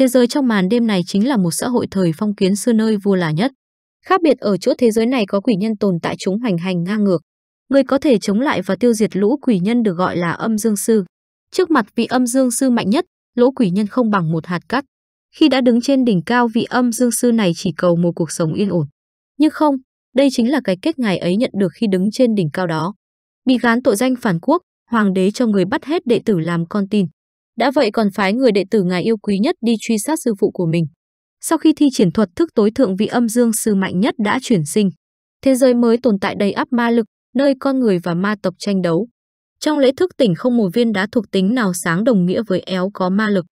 Thế giới trong màn đêm này chính là một xã hội thời phong kiến xưa nơi vua là nhất. Khác biệt ở chỗ thế giới này có quỷ nhân tồn tại chúng hoành hành ngang ngược. Người có thể chống lại và tiêu diệt lũ quỷ nhân được gọi là âm dương sư. Trước mặt vị âm dương sư mạnh nhất, lũ quỷ nhân không bằng một hạt cát. Khi đã đứng trên đỉnh cao vị âm dương sư này chỉ cầu một cuộc sống yên ổn. Nhưng không, đây chính là cái kết ngài ấy nhận được khi đứng trên đỉnh cao đó. Bị gán tội danh phản quốc, hoàng đế cho người bắt hết đệ tử làm con tin. Đã vậy còn phái người đệ tử ngài yêu quý nhất đi truy sát sư phụ của mình. Sau khi thi triển thuật thức tối thượng vị âm dương sư mạnh nhất đã chuyển sinh, thế giới mới tồn tại đầy áp ma lực, nơi con người và ma tộc tranh đấu. Trong lễ thức tỉnh không một viên đá thuộc tính nào sáng đồng nghĩa với éo có ma lực,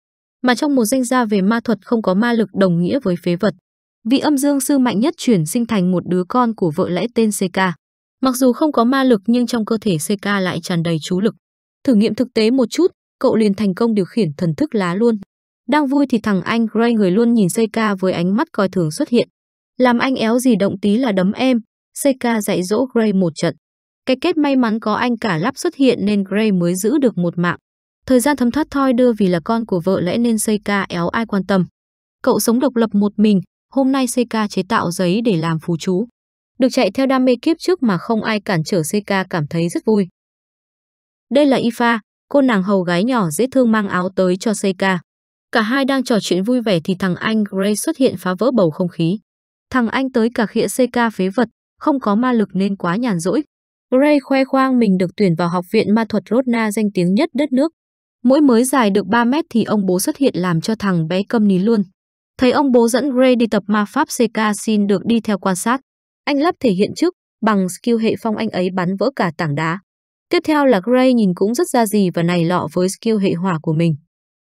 mà trong một danh gia về ma thuật không có ma lực đồng nghĩa với phế vật. Vị âm dương sư mạnh nhất chuyển sinh thành một đứa con của vợ lẽ tên CK. Mặc dù không có ma lực nhưng trong cơ thể CK lại tràn đầy chú lực. Thử nghiệm thực tế một chút, cậu liền thành công điều khiển thần thức lá luôn. Đang vui thì thằng anh Gray người luôn nhìn Seika với ánh mắt coi thường xuất hiện. Làm anh éo gì động tí là đấm em, Seika dạy dỗ Gray một trận. Cái kết may mắn có anh cả lắp xuất hiện nên Gray mới giữ được một mạng. Thời gian thấm thoát thoi đưa vì là con của vợ lẽ nên Seika éo ai quan tâm. Cậu sống độc lập một mình, hôm nay Seika chế tạo giấy để làm phù chú. Được chạy theo đam mê kiếp trước mà không ai cản trở Seika cảm thấy rất vui. Đây là Ifa, cô nàng hầu gái nhỏ dễ thương mang áo tới cho Seika. Cả hai đang trò chuyện vui vẻ thì thằng anh Gray xuất hiện phá vỡ bầu không khí. Thằng anh tới cả khịa Seika phế vật, không có ma lực nên quá nhàn rỗi. Gray khoe khoang mình được tuyển vào học viện ma thuật Rodna danh tiếng nhất đất nước. Mỗi mới dài được 3 mét thì ông bố xuất hiện làm cho thằng bé câm ní luôn. Thấy ông bố dẫn Gray đi tập ma pháp Seika xin được đi theo quan sát. Anh lắp thể hiện trước, bằng skill hệ phong anh ấy bắn vỡ cả tảng đá. Tiếp theo là Gray nhìn cũng rất ra gì và này lọ với skill hệ hỏa của mình.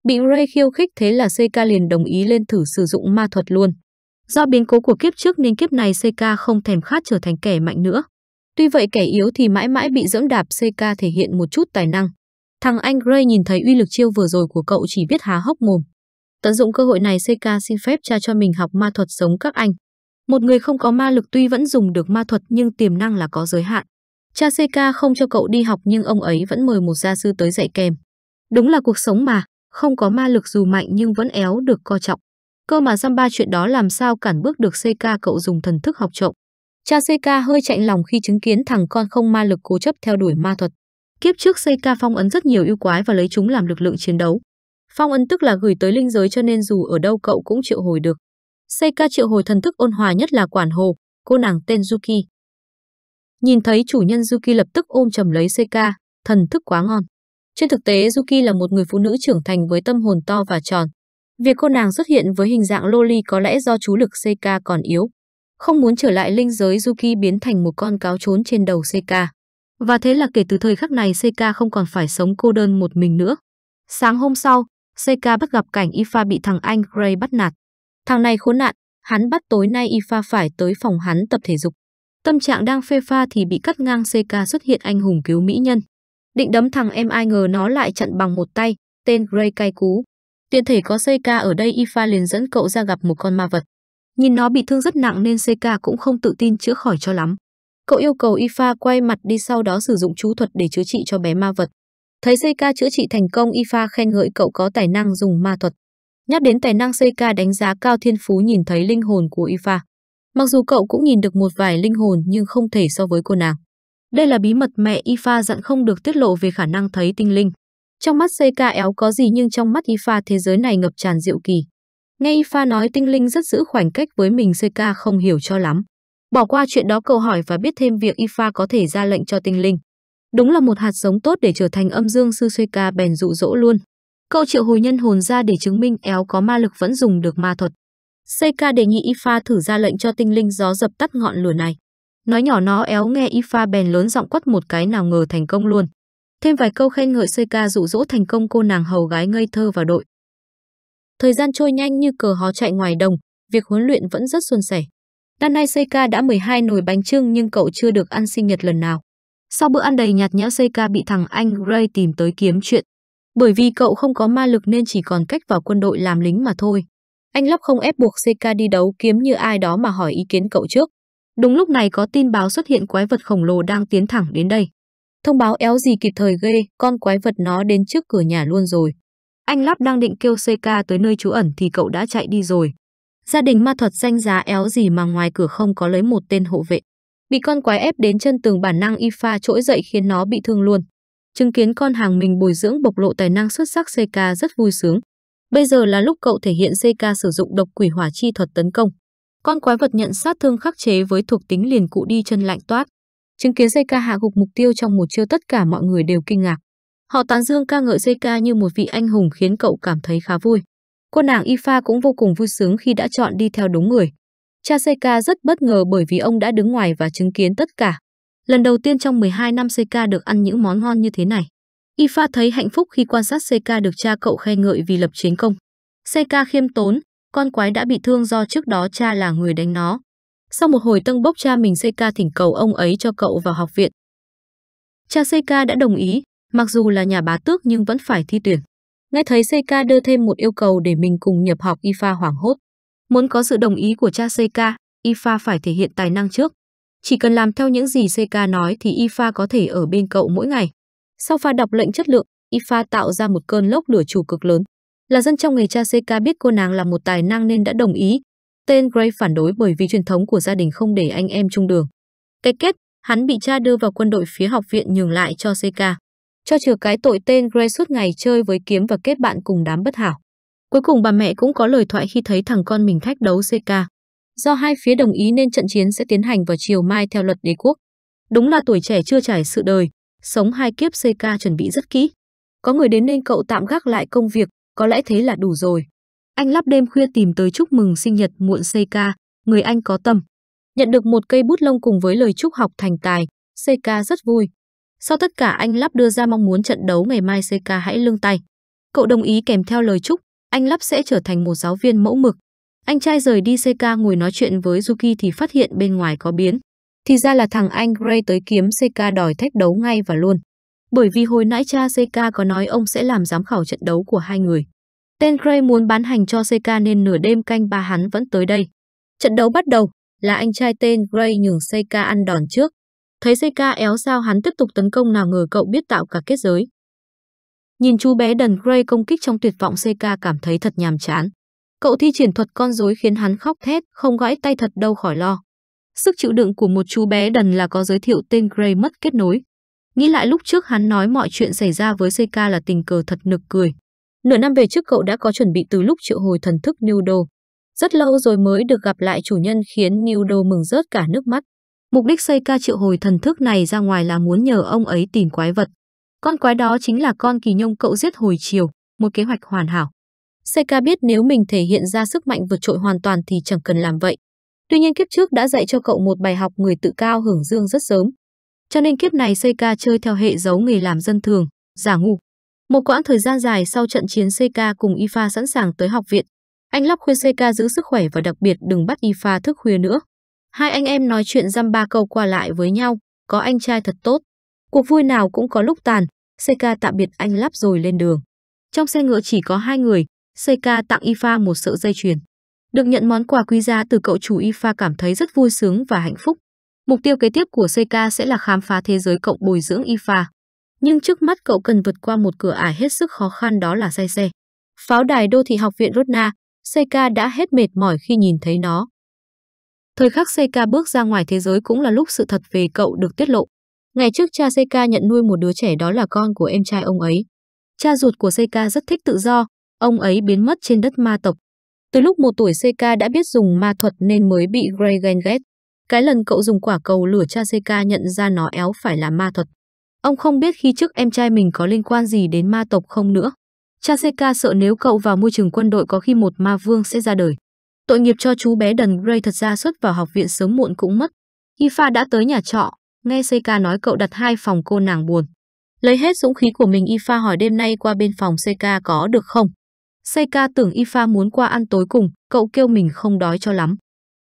Bị Gray khiêu khích thế là CK liền đồng ý lên thử sử dụng ma thuật luôn. Do biến cố của kiếp trước nên kiếp này CK không thèm khát trở thành kẻ mạnh nữa. Tuy vậy kẻ yếu thì mãi mãi bị dẫm đạp CK thể hiện một chút tài năng. Thằng anh Gray nhìn thấy uy lực chiêu vừa rồi của cậu chỉ biết há hốc mồm. Tận dụng cơ hội này CK xin phép cha cho mình học ma thuật sống các anh. Một người không có ma lực tuy vẫn dùng được ma thuật nhưng tiềm năng là có giới hạn. Cha CK không cho cậu đi học nhưng ông ấy vẫn mời một gia sư tới dạy kèm. Đúng là cuộc sống mà, không có ma lực dù mạnh nhưng vẫn éo được co trọng. Cơ mà giam ba chuyện đó làm sao cản bước được CK cậu dùng thần thức học trộm. Cha CK hơi chạnh lòng khi chứng kiến thằng con không ma lực cố chấp theo đuổi ma thuật. Kiếp trước CK phong ấn rất nhiều yêu quái và lấy chúng làm lực lượng chiến đấu. Phong ấn tức là gửi tới linh giới cho nên dù ở đâu cậu cũng triệu hồi được. CK triệu hồi thần thức ôn hòa nhất là quản hồ, cô nàng tên Yuki. Nhìn thấy chủ nhân Yuki lập tức ôm chầm lấy Seika, thần thức quá ngon. Trên thực tế Yuki là một người phụ nữ trưởng thành với tâm hồn to và tròn. Việc cô nàng xuất hiện với hình dạng loli có lẽ do chú lực Seika còn yếu. Không muốn trở lại linh giới Yuki biến thành một con cáo trốn trên đầu Seika. Và thế là kể từ thời khắc này Seika không còn phải sống cô đơn một mình nữa. Sáng hôm sau, Seika bắt gặp cảnh Ifa bị thằng anh Gray bắt nạt. Thằng này khốn nạn, hắn bắt tối nay Ifa phải tới phòng hắn tập thể dục. Tâm trạng đang phê pha thì bị cắt ngang CK xuất hiện anh hùng cứu mỹ nhân. Định đấm thằng em ai ngờ nó lại chặn bằng một tay, tên Gray cay cú. Tiện thể có CK ở đây Ifa liền dẫn cậu ra gặp một con ma vật. Nhìn nó bị thương rất nặng nên CK cũng không tự tin chữa khỏi cho lắm. Cậu yêu cầu Ifa quay mặt đi sau đó sử dụng chú thuật để chữa trị cho bé ma vật. Thấy CK chữa trị thành công Ifa khen ngợi cậu có tài năng dùng ma thuật. Nhắc đến tài năng CK đánh giá cao thiên phú nhìn thấy linh hồn của Ifa. Mặc dù cậu cũng nhìn được một vài linh hồn nhưng không thể so với cô nàng. Đây là bí mật mẹ Ifa dặn không được tiết lộ về khả năng thấy tinh linh. Trong mắt éo có gì nhưng trong mắt Ifa thế giới này ngập tràn diệu kỳ. Nghe Ifa nói tinh linh rất giữ khoảng cách với mình CK không hiểu cho lắm. Bỏ qua chuyện đó cậu hỏi và biết thêm việc Ifa có thể ra lệnh cho tinh linh. Đúng là một hạt giống tốt để trở thành âm dương sư CK bèn dụ dỗ luôn. Cậu triệu hồi nhân hồn ra để chứng minh éo có ma lực vẫn dùng được ma thuật. CK đề nghị Ifa thử ra lệnh cho tinh linh gió dập tắt ngọn lửa này. Nói nhỏ nó éo nghe Ifa bèn lớn giọng quát một cái nào ngờ thành công luôn. Thêm vài câu khen ngợi CK dụ dỗ thành công cô nàng hầu gái ngây thơ vào đội. Thời gian trôi nhanh như cờ hó chạy ngoài đồng, việc huấn luyện vẫn rất suôn sẻ. Năm nay CK đã 12 nồi bánh trưng nhưng cậu chưa được ăn sinh nhật lần nào. Sau bữa ăn đầy nhạt nhẽo CK bị thằng anh Gray tìm tới kiếm chuyện. Bởi vì cậu không có ma lực nên chỉ còn cách vào quân đội làm lính mà thôi. Anh Lóc không ép buộc CK đi đấu kiếm như ai đó mà hỏi ý kiến cậu trước. Đúng lúc này có tin báo xuất hiện quái vật khổng lồ đang tiến thẳng đến đây. Thông báo éo gì kịp thời ghê, con quái vật nó đến trước cửa nhà luôn rồi. Anh Lắp đang định kêu CK tới nơi trú ẩn thì cậu đã chạy đi rồi. Gia đình ma thuật danh giá éo gì mà ngoài cửa không có lấy một tên hộ vệ. Bị con quái ép đến chân tường bản năng Ifa trỗi dậy khiến nó bị thương luôn. Chứng kiến con hàng mình bồi dưỡng bộc lộ tài năng xuất sắc CK rất vui sướng. Bây giờ là lúc cậu thể hiện CK sử dụng độc quỷ hỏa chi thuật tấn công. Con quái vật nhận sát thương khắc chế với thuộc tính liền cụ đi chân lạnh toát. Chứng kiến CK hạ gục mục tiêu trong một chiêu tất cả mọi người đều kinh ngạc. Họ tán dương ca ngợi CK như một vị anh hùng khiến cậu cảm thấy khá vui. Cô nàng Ifa cũng vô cùng vui sướng khi đã chọn đi theo đúng người. Cha CK rất bất ngờ bởi vì ông đã đứng ngoài và chứng kiến tất cả. Lần đầu tiên trong 12 năm CK được ăn những món ngon như thế này. Ifa thấy hạnh phúc khi quan sát Seika được cha cậu khen ngợi vì lập chiến công. Seika khiêm tốn, con quái đã bị thương do trước đó cha là người đánh nó. Sau một hồi tân bốc cha mình Seika thỉnh cầu ông ấy cho cậu vào học viện. Cha Seika đã đồng ý, mặc dù là nhà bá tước nhưng vẫn phải thi tuyển. Nghe thấy Seika đưa thêm một yêu cầu để mình cùng nhập học Ifa hoảng hốt. Muốn có sự đồng ý của cha Seika, Ifa phải thể hiện tài năng trước. Chỉ cần làm theo những gì Seika nói thì Ifa có thể ở bên cậu mỗi ngày. Sau pha đọc lệnh chất lượng, IFA tạo ra một cơn lốc lửa chủ cực lớn. Là dân trong nghề cha CK biết cô nàng là một tài năng nên đã đồng ý. Tên Gray phản đối bởi vì truyền thống của gia đình không để anh em chung đường. Cái kết, hắn bị cha đưa vào quân đội phía học viện nhường lại cho CK. Cho trừ cái tội tên Gray suốt ngày chơi với kiếm và kết bạn cùng đám bất hảo. Cuối cùng bà mẹ cũng có lời thoại khi thấy thằng con mình thách đấu CK. Do hai phía đồng ý nên trận chiến sẽ tiến hành vào chiều mai theo luật đế quốc. Đúng là tuổi trẻ chưa trải sự đời, sống hai kiếp CK chuẩn bị rất kỹ. Có người đến nên cậu tạm gác lại công việc, có lẽ thế là đủ rồi. Anh lắp đêm khuya tìm tới chúc mừng sinh nhật muộn CK, người anh có tâm. Nhận được một cây bút lông cùng với lời chúc học thành tài, CK rất vui. Sau tất cả anh lắp đưa ra mong muốn trận đấu ngày mai CK hãy lương tay. Cậu đồng ý kèm theo lời chúc, anh lắp sẽ trở thành một giáo viên mẫu mực. Anh trai rời đi CK ngồi nói chuyện với Yuki thì phát hiện bên ngoài có biến. Thì ra là thằng anh Gray tới kiếm CK đòi thách đấu ngay và luôn. Bởi vì hồi nãy cha CK có nói ông sẽ làm giám khảo trận đấu của hai người. Tên Gray muốn bán hành cho CK nên nửa đêm canh ba hắn vẫn tới đây. Trận đấu bắt đầu là anh trai tên Gray nhường CK ăn đòn trước. Thấy CK éo sao hắn tiếp tục tấn công nào ngờ cậu biết tạo cả kết giới. Nhìn chú bé đần Gray công kích trong tuyệt vọng CK cảm thấy thật nhàm chán. Cậu thi triển thuật con rối khiến hắn khóc thét, không gãi tay thật đâu khỏi lo. Sức chịu đựng của một chú bé đần là có giới thiệu tên Gray mất kết nối. Nghĩ lại lúc trước hắn nói mọi chuyện xảy ra với CK là tình cờ thật nực cười. Nửa năm về trước cậu đã có chuẩn bị từ lúc triệu hồi thần thức Newdo. Rất lâu rồi mới được gặp lại chủ nhân khiến Newdo mừng rớt cả nước mắt. Mục đích xây ca triệu hồi thần thức này ra ngoài là muốn nhờ ông ấy tìm quái vật. Con quái đó chính là con kỳ nhông cậu giết hồi chiều, một kế hoạch hoàn hảo. Seika biết nếu mình thể hiện ra sức mạnh vượt trội hoàn toàn thì chẳng cần làm vậy, Tuy nhiên kiếp trước đã dạy cho cậu một bài học người tự cao hưởng dương rất sớm. Cho nên kiếp này Seika chơi theo hệ giấu nghề làm dân thường, giả ngu. Một quãng thời gian dài sau trận chiến Seika cùng Ifa sẵn sàng tới học viện. Anh Lóc khuyên Seika giữ sức khỏe và đặc biệt đừng bắt Ifa thức khuya nữa. Hai anh em nói chuyện dăm ba câu qua lại với nhau, có anh trai thật tốt. Cuộc vui nào cũng có lúc tàn, Seika tạm biệt anh lắp rồi lên đường. Trong xe ngựa chỉ có hai người, Seika tặng Ifa một sợi dây chuyền. Được nhận món quà quý giá từ cậu chủ IFA cảm thấy rất vui sướng và hạnh phúc. Mục tiêu kế tiếp của CK sẽ là khám phá thế giới cộng bồi dưỡng IFA. Nhưng trước mắt cậu cần vượt qua một cửa ải hết sức khó khăn đó là xe xe. Pháo đài đô thị học viện Rodna, CK đã hết mệt mỏi khi nhìn thấy nó. Thời khắc CK bước ra ngoài thế giới cũng là lúc sự thật về cậu được tiết lộ. Ngày trước cha CK nhận nuôi một đứa trẻ đó là con của em trai ông ấy. Cha ruột của CK rất thích tự do, ông ấy biến mất trên đất ma tộc, từ lúc một tuổi CK đã biết dùng ma thuật nên mới bị Reagan ghét. Cái lần cậu dùng quả cầu lửa cha CK nhận ra nó éo phải là ma thuật. Ông không biết khi trước em trai mình có liên quan gì đến ma tộc không nữa. Cha CK sợ nếu cậu vào môi trường quân đội có khi một ma vương sẽ ra đời. Tội nghiệp cho chú bé Đần Gray thật ra xuất vào học viện sớm muộn cũng mất. Ifa đã tới nhà trọ, nghe CK nói cậu đặt hai phòng cô nàng buồn. Lấy hết dũng khí của mình Ifa hỏi đêm nay qua bên phòng CK có được không? Seika tưởng Ifa muốn qua ăn tối cùng, cậu kêu mình không đói cho lắm.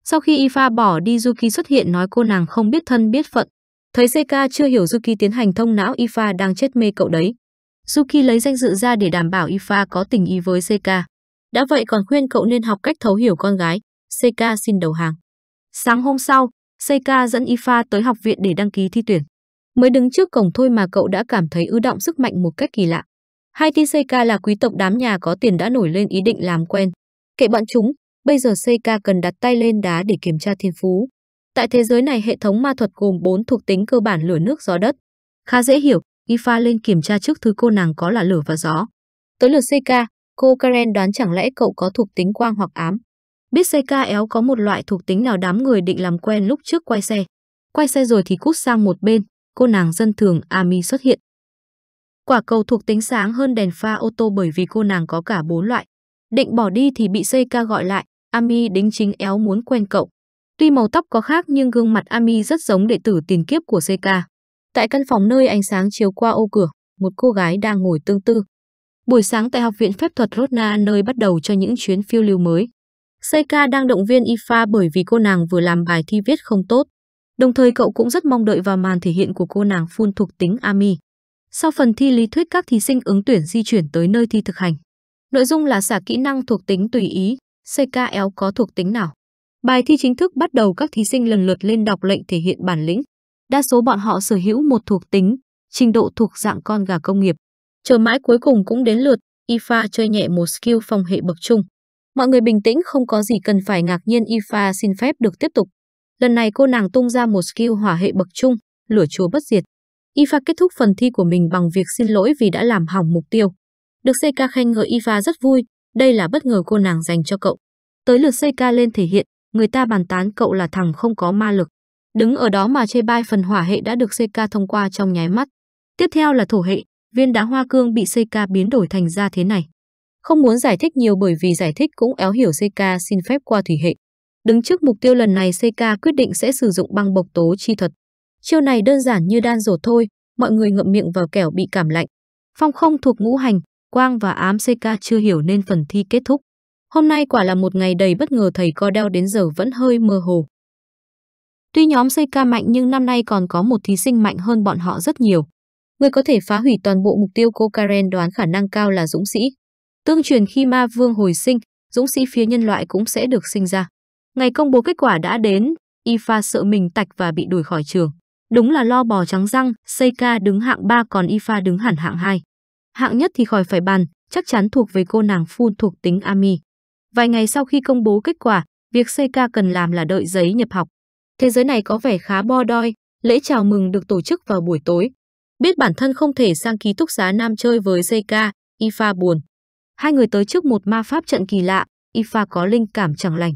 Sau khi Ifa bỏ đi Yuki xuất hiện nói cô nàng không biết thân biết phận. Thấy Seika chưa hiểu Yuki tiến hành thông não Ifa đang chết mê cậu đấy. Yuki lấy danh dự ra để đảm bảo Ifa có tình ý với Seika. Đã vậy còn khuyên cậu nên học cách thấu hiểu con gái. Seika xin đầu hàng. Sáng hôm sau, Seika dẫn Ifa tới học viện để đăng ký thi tuyển. Mới đứng trước cổng thôi mà cậu đã cảm thấy ứ động sức mạnh một cách kỳ lạ. Hai tin CK là quý tộc đám nhà có tiền đã nổi lên ý định làm quen. Kệ bọn chúng, bây giờ CK cần đặt tay lên đá để kiểm tra thiên phú. Tại thế giới này hệ thống ma thuật gồm 4 thuộc tính cơ bản lửa nước gió đất. Khá dễ hiểu, Ifa lên kiểm tra trước thứ cô nàng có là lửa và gió. Tới lượt CK, cô Karen đoán chẳng lẽ cậu có thuộc tính quang hoặc ám. Biết CK éo có một loại thuộc tính nào đám người định làm quen lúc trước quay xe. Quay xe rồi thì cút sang một bên, cô nàng dân thường Ami xuất hiện. Quả cầu thuộc tính sáng hơn đèn pha ô tô bởi vì cô nàng có cả bốn loại. Định bỏ đi thì bị Seika gọi lại, Ami đính chính éo muốn quen cậu. Tuy màu tóc có khác nhưng gương mặt Ami rất giống đệ tử tiền kiếp của Seika. Tại căn phòng nơi ánh sáng chiếu qua ô cửa, một cô gái đang ngồi tương tư. Buổi sáng tại Học viện Phép thuật Rotna nơi bắt đầu cho những chuyến phiêu lưu mới. Seika đang động viên Ifa bởi vì cô nàng vừa làm bài thi viết không tốt. Đồng thời cậu cũng rất mong đợi vào màn thể hiện của cô nàng phun thuộc tính Ami. Sau phần thi lý thuyết các thí sinh ứng tuyển di chuyển tới nơi thi thực hành. Nội dung là xả kỹ năng thuộc tính tùy ý, CKL có thuộc tính nào. Bài thi chính thức bắt đầu các thí sinh lần lượt lên đọc lệnh thể hiện bản lĩnh. Đa số bọn họ sở hữu một thuộc tính, trình độ thuộc dạng con gà công nghiệp. Chờ mãi cuối cùng cũng đến lượt, Ifa chơi nhẹ một skill phòng hệ bậc trung. Mọi người bình tĩnh không có gì cần phải ngạc nhiên Ifa xin phép được tiếp tục. Lần này cô nàng tung ra một skill hỏa hệ bậc trung, lửa chúa bất diệt. Ifa kết thúc phần thi của mình bằng việc xin lỗi vì đã làm hỏng mục tiêu. Được CK khen ngợi Ifa rất vui, đây là bất ngờ cô nàng dành cho cậu. Tới lượt CK lên thể hiện, người ta bàn tán cậu là thằng không có ma lực. Đứng ở đó mà chê bai phần hỏa hệ đã được CK thông qua trong nháy mắt. Tiếp theo là thổ hệ, viên đá hoa cương bị CK biến đổi thành ra thế này. Không muốn giải thích nhiều bởi vì giải thích cũng éo hiểu CK xin phép qua thủy hệ. Đứng trước mục tiêu lần này CK quyết định sẽ sử dụng băng bộc tố chi thuật. Chiêu này đơn giản như đan rổ thôi, mọi người ngậm miệng vào kẻo bị cảm lạnh. Phong không thuộc ngũ hành, Quang và ám CK chưa hiểu nên phần thi kết thúc. Hôm nay quả là một ngày đầy bất ngờ thầy co đeo đến giờ vẫn hơi mơ hồ. Tuy nhóm CK mạnh nhưng năm nay còn có một thí sinh mạnh hơn bọn họ rất nhiều. Người có thể phá hủy toàn bộ mục tiêu cô Karen đoán khả năng cao là Dũng Sĩ. Tương truyền khi ma vương hồi sinh, Dũng Sĩ phía nhân loại cũng sẽ được sinh ra. Ngày công bố kết quả đã đến, Ifa sợ mình tạch và bị đuổi khỏi trường. Đúng là lo bò trắng răng, Seika đứng hạng 3 còn Ifa đứng hẳn hạng 2. Hạng nhất thì khỏi phải bàn, chắc chắn thuộc về cô nàng Phun thuộc tính Ami. Vài ngày sau khi công bố kết quả, việc Seika cần làm là đợi giấy nhập học. Thế giới này có vẻ khá bo đoi, lễ chào mừng được tổ chức vào buổi tối. Biết bản thân không thể sang ký túc xá nam chơi với Seika, Ifa buồn. Hai người tới trước một ma pháp trận kỳ lạ, Ifa có linh cảm chẳng lành.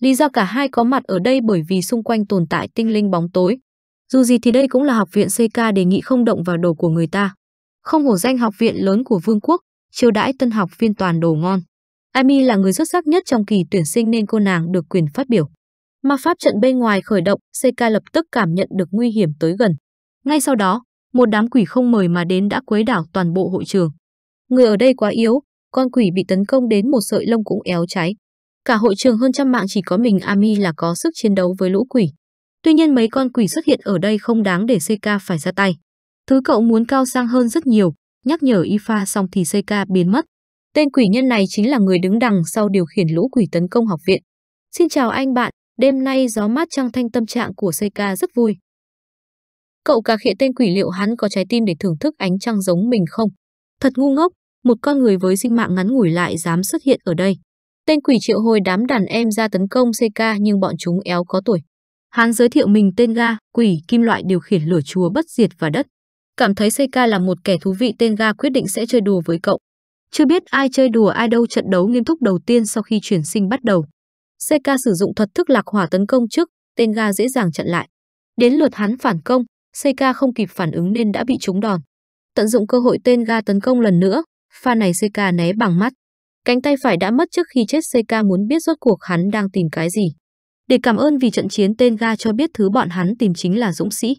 Lý do cả hai có mặt ở đây bởi vì xung quanh tồn tại tinh linh bóng tối, dù gì thì đây cũng là học viện CK đề nghị không động vào đồ của người ta. Không hổ danh học viện lớn của vương quốc, chiêu đãi tân học viên toàn đồ ngon. Amy là người xuất sắc nhất trong kỳ tuyển sinh nên cô nàng được quyền phát biểu. Ma pháp trận bên ngoài khởi động, CK lập tức cảm nhận được nguy hiểm tới gần. Ngay sau đó, một đám quỷ không mời mà đến đã quấy đảo toàn bộ hội trường. Người ở đây quá yếu, con quỷ bị tấn công đến một sợi lông cũng éo cháy. Cả hội trường hơn trăm mạng chỉ có mình Ami là có sức chiến đấu với lũ quỷ. Tuy nhiên mấy con quỷ xuất hiện ở đây không đáng để CK phải ra tay. Thứ cậu muốn cao sang hơn rất nhiều, nhắc nhở Ifa xong thì CK biến mất. Tên quỷ nhân này chính là người đứng đằng sau điều khiển lũ quỷ tấn công học viện. Xin chào anh bạn, đêm nay gió mát trăng thanh tâm trạng của CK rất vui. Cậu cà khịa tên quỷ liệu hắn có trái tim để thưởng thức ánh trăng giống mình không? Thật ngu ngốc, một con người với sinh mạng ngắn ngủi lại dám xuất hiện ở đây. Tên quỷ triệu hồi đám đàn em ra tấn công CK nhưng bọn chúng éo có tuổi. Hán giới thiệu mình tên Ga, quỷ kim loại điều khiển lửa chúa bất diệt và đất. Cảm thấy Seika là một kẻ thú vị tên Ga quyết định sẽ chơi đùa với cậu. Chưa biết ai chơi đùa ai đâu trận đấu nghiêm túc đầu tiên sau khi chuyển sinh bắt đầu. Seika sử dụng thuật thức lạc hỏa tấn công trước, tên Ga dễ dàng chặn lại. Đến lượt hắn phản công, Seika không kịp phản ứng nên đã bị trúng đòn. Tận dụng cơ hội tên Ga tấn công lần nữa, pha này Seika né bằng mắt. Cánh tay phải đã mất trước khi chết Seika muốn biết rốt cuộc hắn đang tìm cái gì. Để cảm ơn vì trận chiến tên Ga cho biết thứ bọn hắn tìm chính là Dũng Sĩ.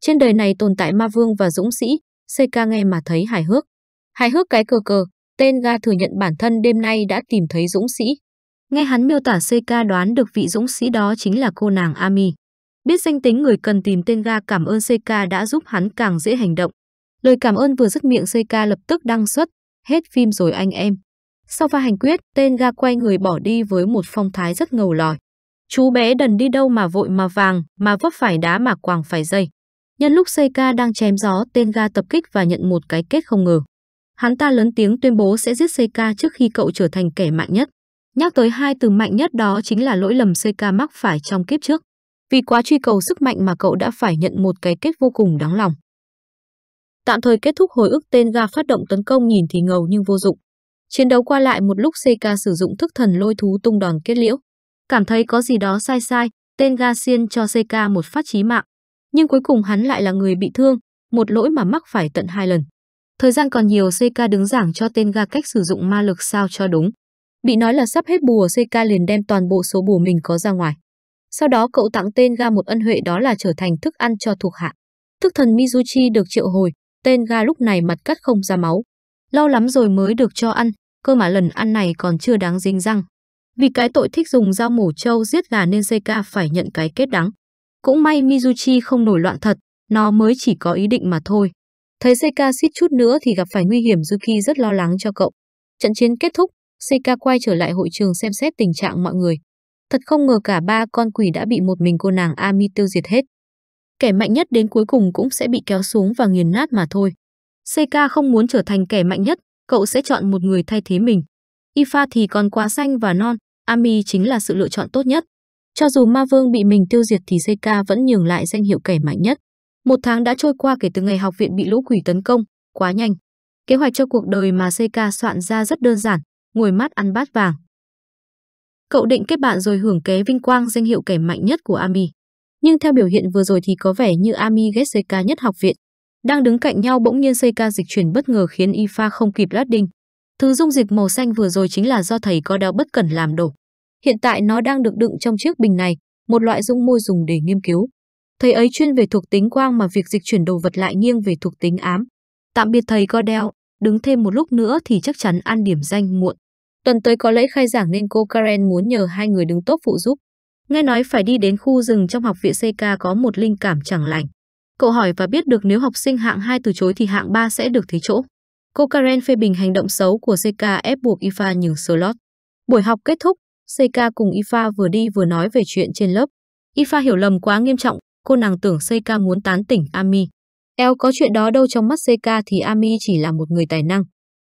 Trên đời này tồn tại Ma Vương và Dũng Sĩ, CK nghe mà thấy hài hước. Hài hước cái cờ cờ, tên Ga thừa nhận bản thân đêm nay đã tìm thấy Dũng Sĩ. Nghe hắn miêu tả CK đoán được vị Dũng Sĩ đó chính là cô nàng Ami. Biết danh tính người cần tìm tên Ga cảm ơn CK đã giúp hắn càng dễ hành động. Lời cảm ơn vừa dứt miệng CK lập tức đăng xuất, hết phim rồi anh em. Sau pha hành quyết, tên ga quay người bỏ đi với một phong thái rất ngầu lòi. Chú bé đần đi đâu mà vội mà vàng, mà vấp phải đá mà quàng phải dây. Nhân lúc Seika đang chém gió, tên ga tập kích và nhận một cái kết không ngờ. Hắn ta lớn tiếng tuyên bố sẽ giết Seika trước khi cậu trở thành kẻ mạnh nhất. Nhắc tới hai từ mạnh nhất đó chính là lỗi lầm Seika mắc phải trong kiếp trước. Vì quá truy cầu sức mạnh mà cậu đã phải nhận một cái kết vô cùng đáng lòng. Tạm thời kết thúc hồi ức tên ga phát động tấn công nhìn thì ngầu nhưng vô dụng. Chiến đấu qua lại một lúc Seika sử dụng thức thần lôi thú tung đòn kết liễu. Cảm thấy có gì đó sai sai, tên Gasien cho CK một phát chí mạng. Nhưng cuối cùng hắn lại là người bị thương, một lỗi mà mắc phải tận hai lần. Thời gian còn nhiều CK đứng giảng cho tên Ga cách sử dụng ma lực sao cho đúng. Bị nói là sắp hết bùa CK liền đem toàn bộ số bùa mình có ra ngoài. Sau đó cậu tặng tên Ga một ân huệ đó là trở thành thức ăn cho thuộc hạ. Thức thần Mizuchi được triệu hồi, tên Ga lúc này mặt cắt không ra máu. Lâu lắm rồi mới được cho ăn, cơ mà lần ăn này còn chưa đáng dính răng. Vì cái tội thích dùng dao mổ trâu giết gà nên Seika phải nhận cái kết đắng. Cũng may Mizuchi không nổi loạn thật, nó mới chỉ có ý định mà thôi. Thấy Seika xít chút nữa thì gặp phải nguy hiểm Yuki rất lo lắng cho cậu. Trận chiến kết thúc, Seika quay trở lại hội trường xem xét tình trạng mọi người. Thật không ngờ cả ba con quỷ đã bị một mình cô nàng Ami tiêu diệt hết. Kẻ mạnh nhất đến cuối cùng cũng sẽ bị kéo xuống và nghiền nát mà thôi. Seika không muốn trở thành kẻ mạnh nhất, cậu sẽ chọn một người thay thế mình. Ifa thì còn quá xanh và non, Ami chính là sự lựa chọn tốt nhất. Cho dù Ma Vương bị mình tiêu diệt thì CK vẫn nhường lại danh hiệu kẻ mạnh nhất. Một tháng đã trôi qua kể từ ngày học viện bị lũ quỷ tấn công, quá nhanh. Kế hoạch cho cuộc đời mà CK soạn ra rất đơn giản, ngồi mát ăn bát vàng. Cậu định kết bạn rồi hưởng ké vinh quang danh hiệu kẻ mạnh nhất của Ami. Nhưng theo biểu hiện vừa rồi thì có vẻ như Ami ghét CK nhất học viện. Đang đứng cạnh nhau bỗng nhiên CK dịch chuyển bất ngờ khiến Ifa không kịp lát đinh. Thứ dung dịch màu xanh vừa rồi chính là do thầy có đau bất cẩn làm đổ. Hiện tại nó đang được đựng trong chiếc bình này, một loại dung môi dùng để nghiên cứu. Thầy ấy chuyên về thuộc tính quang mà việc dịch chuyển đồ vật lại nghiêng về thuộc tính ám. Tạm biệt thầy Godel, đứng thêm một lúc nữa thì chắc chắn ăn điểm danh muộn. Tuần tới có lễ khai giảng nên cô Karen muốn nhờ hai người đứng tốt phụ giúp. Nghe nói phải đi đến khu rừng trong học viện CK có một linh cảm chẳng lành. Cậu hỏi và biết được nếu học sinh hạng 2 từ chối thì hạng 3 sẽ được thế chỗ. Cô Karen phê bình hành động xấu của CK ép buộc Ifa nhường slot. Buổi học kết thúc, CK cùng Ifa vừa đi vừa nói về chuyện trên lớp. Ifa hiểu lầm quá nghiêm trọng, cô nàng tưởng CK muốn tán tỉnh Ami. Eo có chuyện đó đâu trong mắt CK thì Ami chỉ là một người tài năng.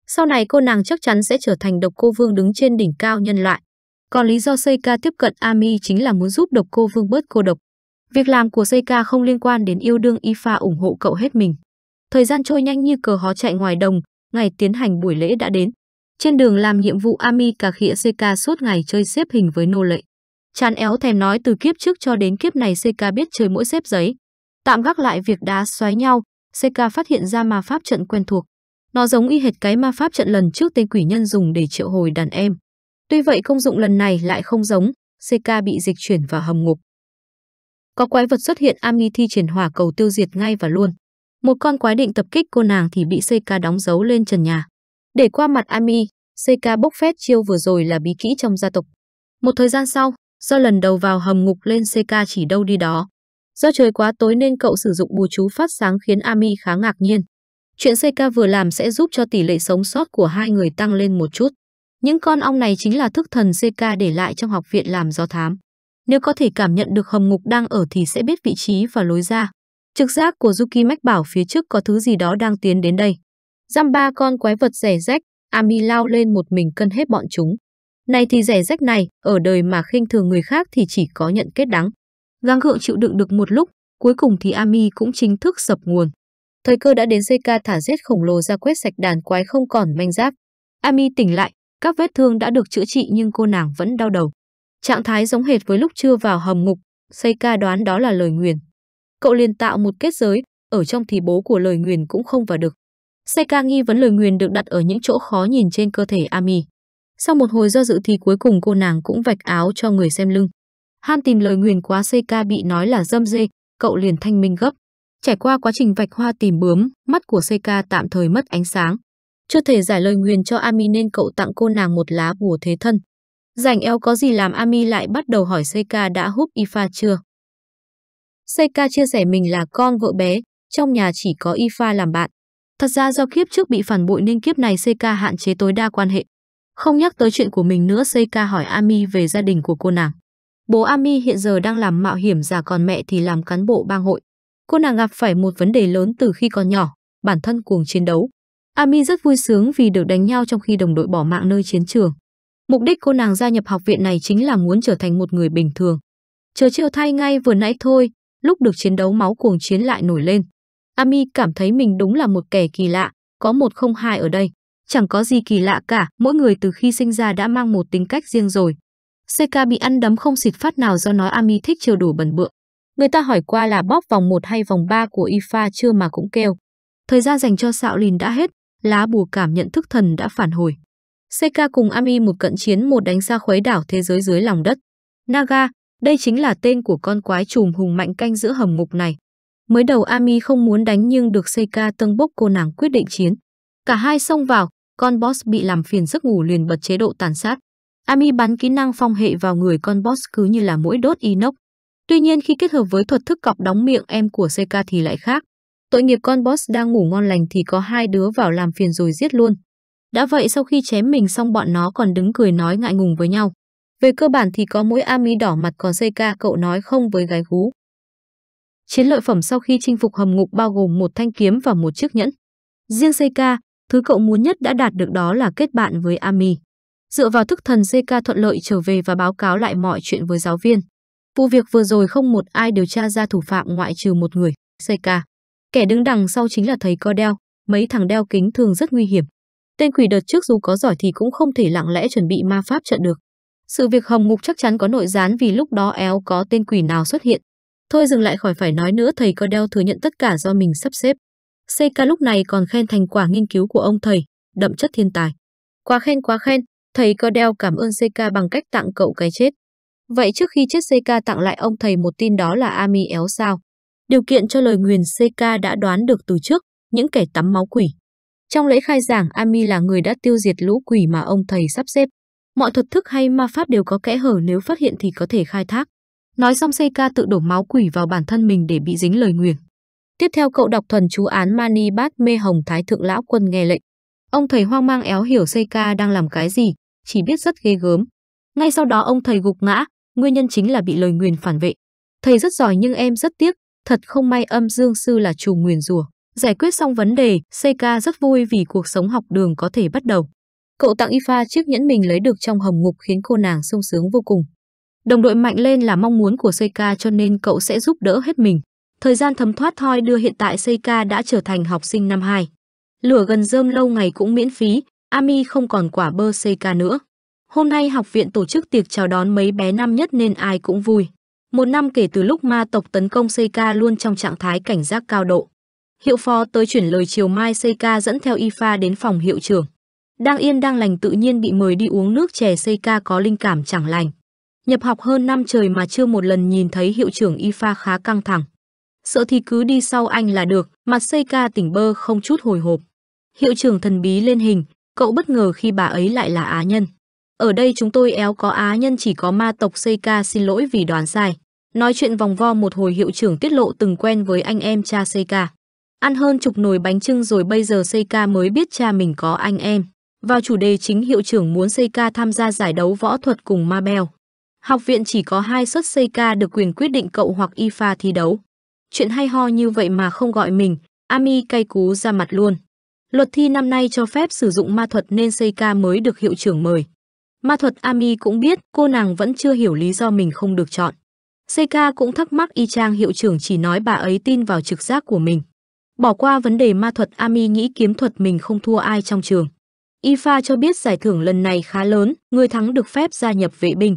Sau này cô nàng chắc chắn sẽ trở thành độc cô vương đứng trên đỉnh cao nhân loại. Còn lý do CK tiếp cận Ami chính là muốn giúp độc cô vương bớt cô độc. Việc làm của CK không liên quan đến yêu đương Ifa ủng hộ cậu hết mình. Thời gian trôi nhanh như cờ hó chạy ngoài đồng, ngày tiến hành buổi lễ đã đến. Trên đường làm nhiệm vụ Ami cà khịa CK suốt ngày chơi xếp hình với nô lệ. Chán éo thèm nói từ kiếp trước cho đến kiếp này CK biết chơi mỗi xếp giấy. Tạm gác lại việc đá xoáy nhau, CK phát hiện ra ma pháp trận quen thuộc. Nó giống y hệt cái ma pháp trận lần trước tên quỷ nhân dùng để triệu hồi đàn em. Tuy vậy công dụng lần này lại không giống, CK bị dịch chuyển vào hầm ngục. Có quái vật xuất hiện Ami thi triển hỏa cầu tiêu diệt ngay và luôn. Một con quái định tập kích cô nàng thì bị CK đóng dấu lên trần nhà. Để qua mặt Ami, CK bốc phép chiêu vừa rồi là bí kỹ trong gia tộc. Một thời gian sau, do lần đầu vào hầm ngục lên CK chỉ đâu đi đó. Do trời quá tối nên cậu sử dụng bù chú phát sáng khiến Ami khá ngạc nhiên. Chuyện CK vừa làm sẽ giúp cho tỷ lệ sống sót của hai người tăng lên một chút. Những con ong này chính là thức thần CK để lại trong học viện làm do thám. Nếu có thể cảm nhận được hầm ngục đang ở thì sẽ biết vị trí và lối ra. Trực giác của Yuki mách bảo phía trước có thứ gì đó đang tiến đến đây. Dăm ba con quái vật rẻ rách, Ami lao lên một mình cân hết bọn chúng. Này thì rẻ rách này, ở đời mà khinh thường người khác thì chỉ có nhận kết đắng. Gắng gượng chịu đựng được một lúc, cuối cùng thì Ami cũng chính thức sập nguồn. Thời cơ đã đến Zeka thả rết khổng lồ ra quét sạch đàn quái không còn manh giáp. Ami tỉnh lại, các vết thương đã được chữa trị nhưng cô nàng vẫn đau đầu. Trạng thái giống hệt với lúc chưa vào hầm ngục, Seika đoán đó là lời nguyền cậu liền tạo một kết giới, ở trong thì bố của lời nguyền cũng không vào được. Seika nghi vấn lời nguyền được đặt ở những chỗ khó nhìn trên cơ thể Ami. Sau một hồi do dự thì cuối cùng cô nàng cũng vạch áo cho người xem lưng. Han tìm lời nguyền quá Seika bị nói là dâm dê, cậu liền thanh minh gấp. Trải qua quá trình vạch hoa tìm bướm, mắt của Seika tạm thời mất ánh sáng. Chưa thể giải lời nguyền cho Ami nên cậu tặng cô nàng một lá bùa thế thân. Rảnh eo có gì làm Ami lại bắt đầu hỏi Seika đã hút Ifa chưa. Seika chia sẻ mình là con vợ bé, trong nhà chỉ có Ifa làm bạn. Thật ra do kiếp trước bị phản bội nên kiếp này Seika hạn chế tối đa quan hệ. Không nhắc tới chuyện của mình nữa Seika hỏi Ami về gia đình của cô nàng. Bố Ami hiện giờ đang làm mạo hiểm giả còn mẹ thì làm cán bộ bang hội. Cô nàng gặp phải một vấn đề lớn từ khi còn nhỏ, bản thân cuồng chiến đấu. Ami rất vui sướng vì được đánh nhau trong khi đồng đội bỏ mạng nơi chiến trường. Mục đích cô nàng gia nhập học viện này chính là muốn trở thành một người bình thường. Chờ chiều thay ngay vừa nãy thôi, lúc được chiến đấu máu cuồng chiến lại nổi lên. Ami cảm thấy mình đúng là một kẻ kỳ lạ, có một không hai ở đây. Chẳng có gì kỳ lạ cả, mỗi người từ khi sinh ra đã mang một tính cách riêng rồi. CK bị ăn đấm không xịt phát nào do nói Ami thích chiều đủ bẩn bựa. Người ta hỏi qua là bóp vòng 1 hay vòng 3 của Ifa chưa mà cũng kêu. Thời gian dành cho xạo lìn đã hết, lá bùa cảm nhận thức thần đã phản hồi. CK cùng Ami một cận chiến một đánh ra khuấy đảo thế giới dưới lòng đất. Naga, đây chính là tên của con quái trùm hùng mạnh canh giữa hầm ngục này. Mới đầu Ami không muốn đánh nhưng được Seika tâng bốc cô nàng quyết định chiến. Cả hai xông vào, con boss bị làm phiền giấc ngủ liền bật chế độ tàn sát. Ami bắn kỹ năng phong hệ vào người con boss cứ như là mũi đốt inox. Tuy nhiên khi kết hợp với thuật thức cọc đóng miệng em của Seika thì lại khác. Tội nghiệp con boss đang ngủ ngon lành thì có hai đứa vào làm phiền rồi giết luôn. Đã vậy sau khi chém mình xong bọn nó còn đứng cười nói ngại ngùng với nhau. Về cơ bản thì có mỗi Ami đỏ mặt còn CK cậu nói không với gái gú. Chiến lợi phẩm sau khi chinh phục hầm ngục bao gồm một thanh kiếm và một chiếc nhẫn. Riêng CK, thứ cậu muốn nhất đã đạt được đó là kết bạn với Ami. Dựa vào thức thần CK thuận lợi trở về và báo cáo lại mọi chuyện với giáo viên. Vụ việc vừa rồi không một ai điều tra ra thủ phạm ngoại trừ một người, CK. Kẻ đứng đằng sau chính là thầy co đeo mấy thằng đeo kính thường rất nguy hiểm. Tên quỷ đợt trước dù có giỏi thì cũng không thể lặng lẽ chuẩn bị ma pháp trận được. Sự việc Hồng Ngục chắc chắn có nội gián vì lúc đó éo có tên quỷ nào xuất hiện. Thôi dừng lại khỏi phải nói nữa thầy Cordell thừa nhận tất cả do mình sắp xếp. CK lúc này còn khen thành quả nghiên cứu của ông thầy, đậm chất thiên tài. Quá khen quá khen, thầy Cordell cảm ơn CK bằng cách tặng cậu cái chết. Vậy trước khi chết CK tặng lại ông thầy một tin đó là Ami éo sao? Điều kiện cho lời nguyền CK đã đoán được từ trước, những kẻ tắm máu quỷ. Trong lễ khai giảng, Ami là người đã tiêu diệt lũ quỷ mà ông thầy sắp xếp. Mọi thuật thức hay ma pháp đều có kẽ hở nếu phát hiện thì có thể khai thác. Nói xong Seika tự đổ máu quỷ vào bản thân mình để bị dính lời nguyền. Tiếp theo cậu đọc thuần chú án Mani Bát Mê Hồng Thái Thượng Lão Quân nghe lệnh. Ông thầy hoang mang éo hiểu Seika đang làm cái gì, chỉ biết rất ghê gớm. Ngay sau đó ông thầy gục ngã, nguyên nhân chính là bị lời nguyền phản vệ. Thầy rất giỏi nhưng em rất tiếc, thật không may âm dương sư là chủ nguyền rủa. Giải quyết xong vấn đề, Seika rất vui vì cuộc sống học đường có thể bắt đầu. Cậu tặng Ifa chiếc nhẫn mình lấy được trong hồng ngục khiến cô nàng sung sướng vô cùng. Đồng đội mạnh lên là mong muốn của Seika cho nên cậu sẽ giúp đỡ hết mình. Thời gian thấm thoát thoi đưa hiện tại Seika đã trở thành học sinh năm 2. Lửa gần rơm lâu ngày cũng miễn phí, Ami không còn quả bơ Seika nữa. Hôm nay học viện tổ chức tiệc chào đón mấy bé năm nhất nên ai cũng vui. Một năm kể từ lúc ma tộc tấn công Seika luôn trong trạng thái cảnh giác cao độ. Hiệu phó tới chuyển lời chiều mai Seika dẫn theo Ifa đến phòng hiệu trưởng. Đang yên đang lành tự nhiên bị mời đi uống nước chè xây ca có linh cảm chẳng lành. Nhập học hơn năm trời mà chưa một lần nhìn thấy hiệu trưởng Ifa khá căng thẳng. Sợ thì cứ đi sau anh là được, mặt xây ca tỉnh bơ không chút hồi hộp. Hiệu trưởng thần bí lên hình, cậu bất ngờ khi bà ấy lại là Á Nhân. Ở đây chúng tôi éo có Á Nhân chỉ có ma tộc xây ca xin lỗi vì đoán sai. Nói chuyện vòng vo một hồi hiệu trưởng tiết lộ từng quen với anh em cha Xây ca. Ăn hơn chục nồi bánh trưng rồi bây giờ Xây ca mới biết cha mình có anh em. Vào chủ đề chính hiệu trưởng muốn Seika tham gia giải đấu võ thuật cùng Mabel. Học viện chỉ có hai suất Seika được quyền quyết định cậu hoặc Ifa thi đấu. Chuyện hay ho như vậy mà không gọi mình, Ami cay cú ra mặt luôn. Luật thi năm nay cho phép sử dụng ma thuật nên Seika mới được hiệu trưởng mời. Ma thuật Ami cũng biết cô nàng vẫn chưa hiểu lý do mình không được chọn. Seika cũng thắc mắc y chang hiệu trưởng chỉ nói bà ấy tin vào trực giác của mình. Bỏ qua vấn đề ma thuật Ami nghĩ kiếm thuật mình không thua ai trong trường. IFA cho biết giải thưởng lần này khá lớn, người thắng được phép gia nhập vệ binh.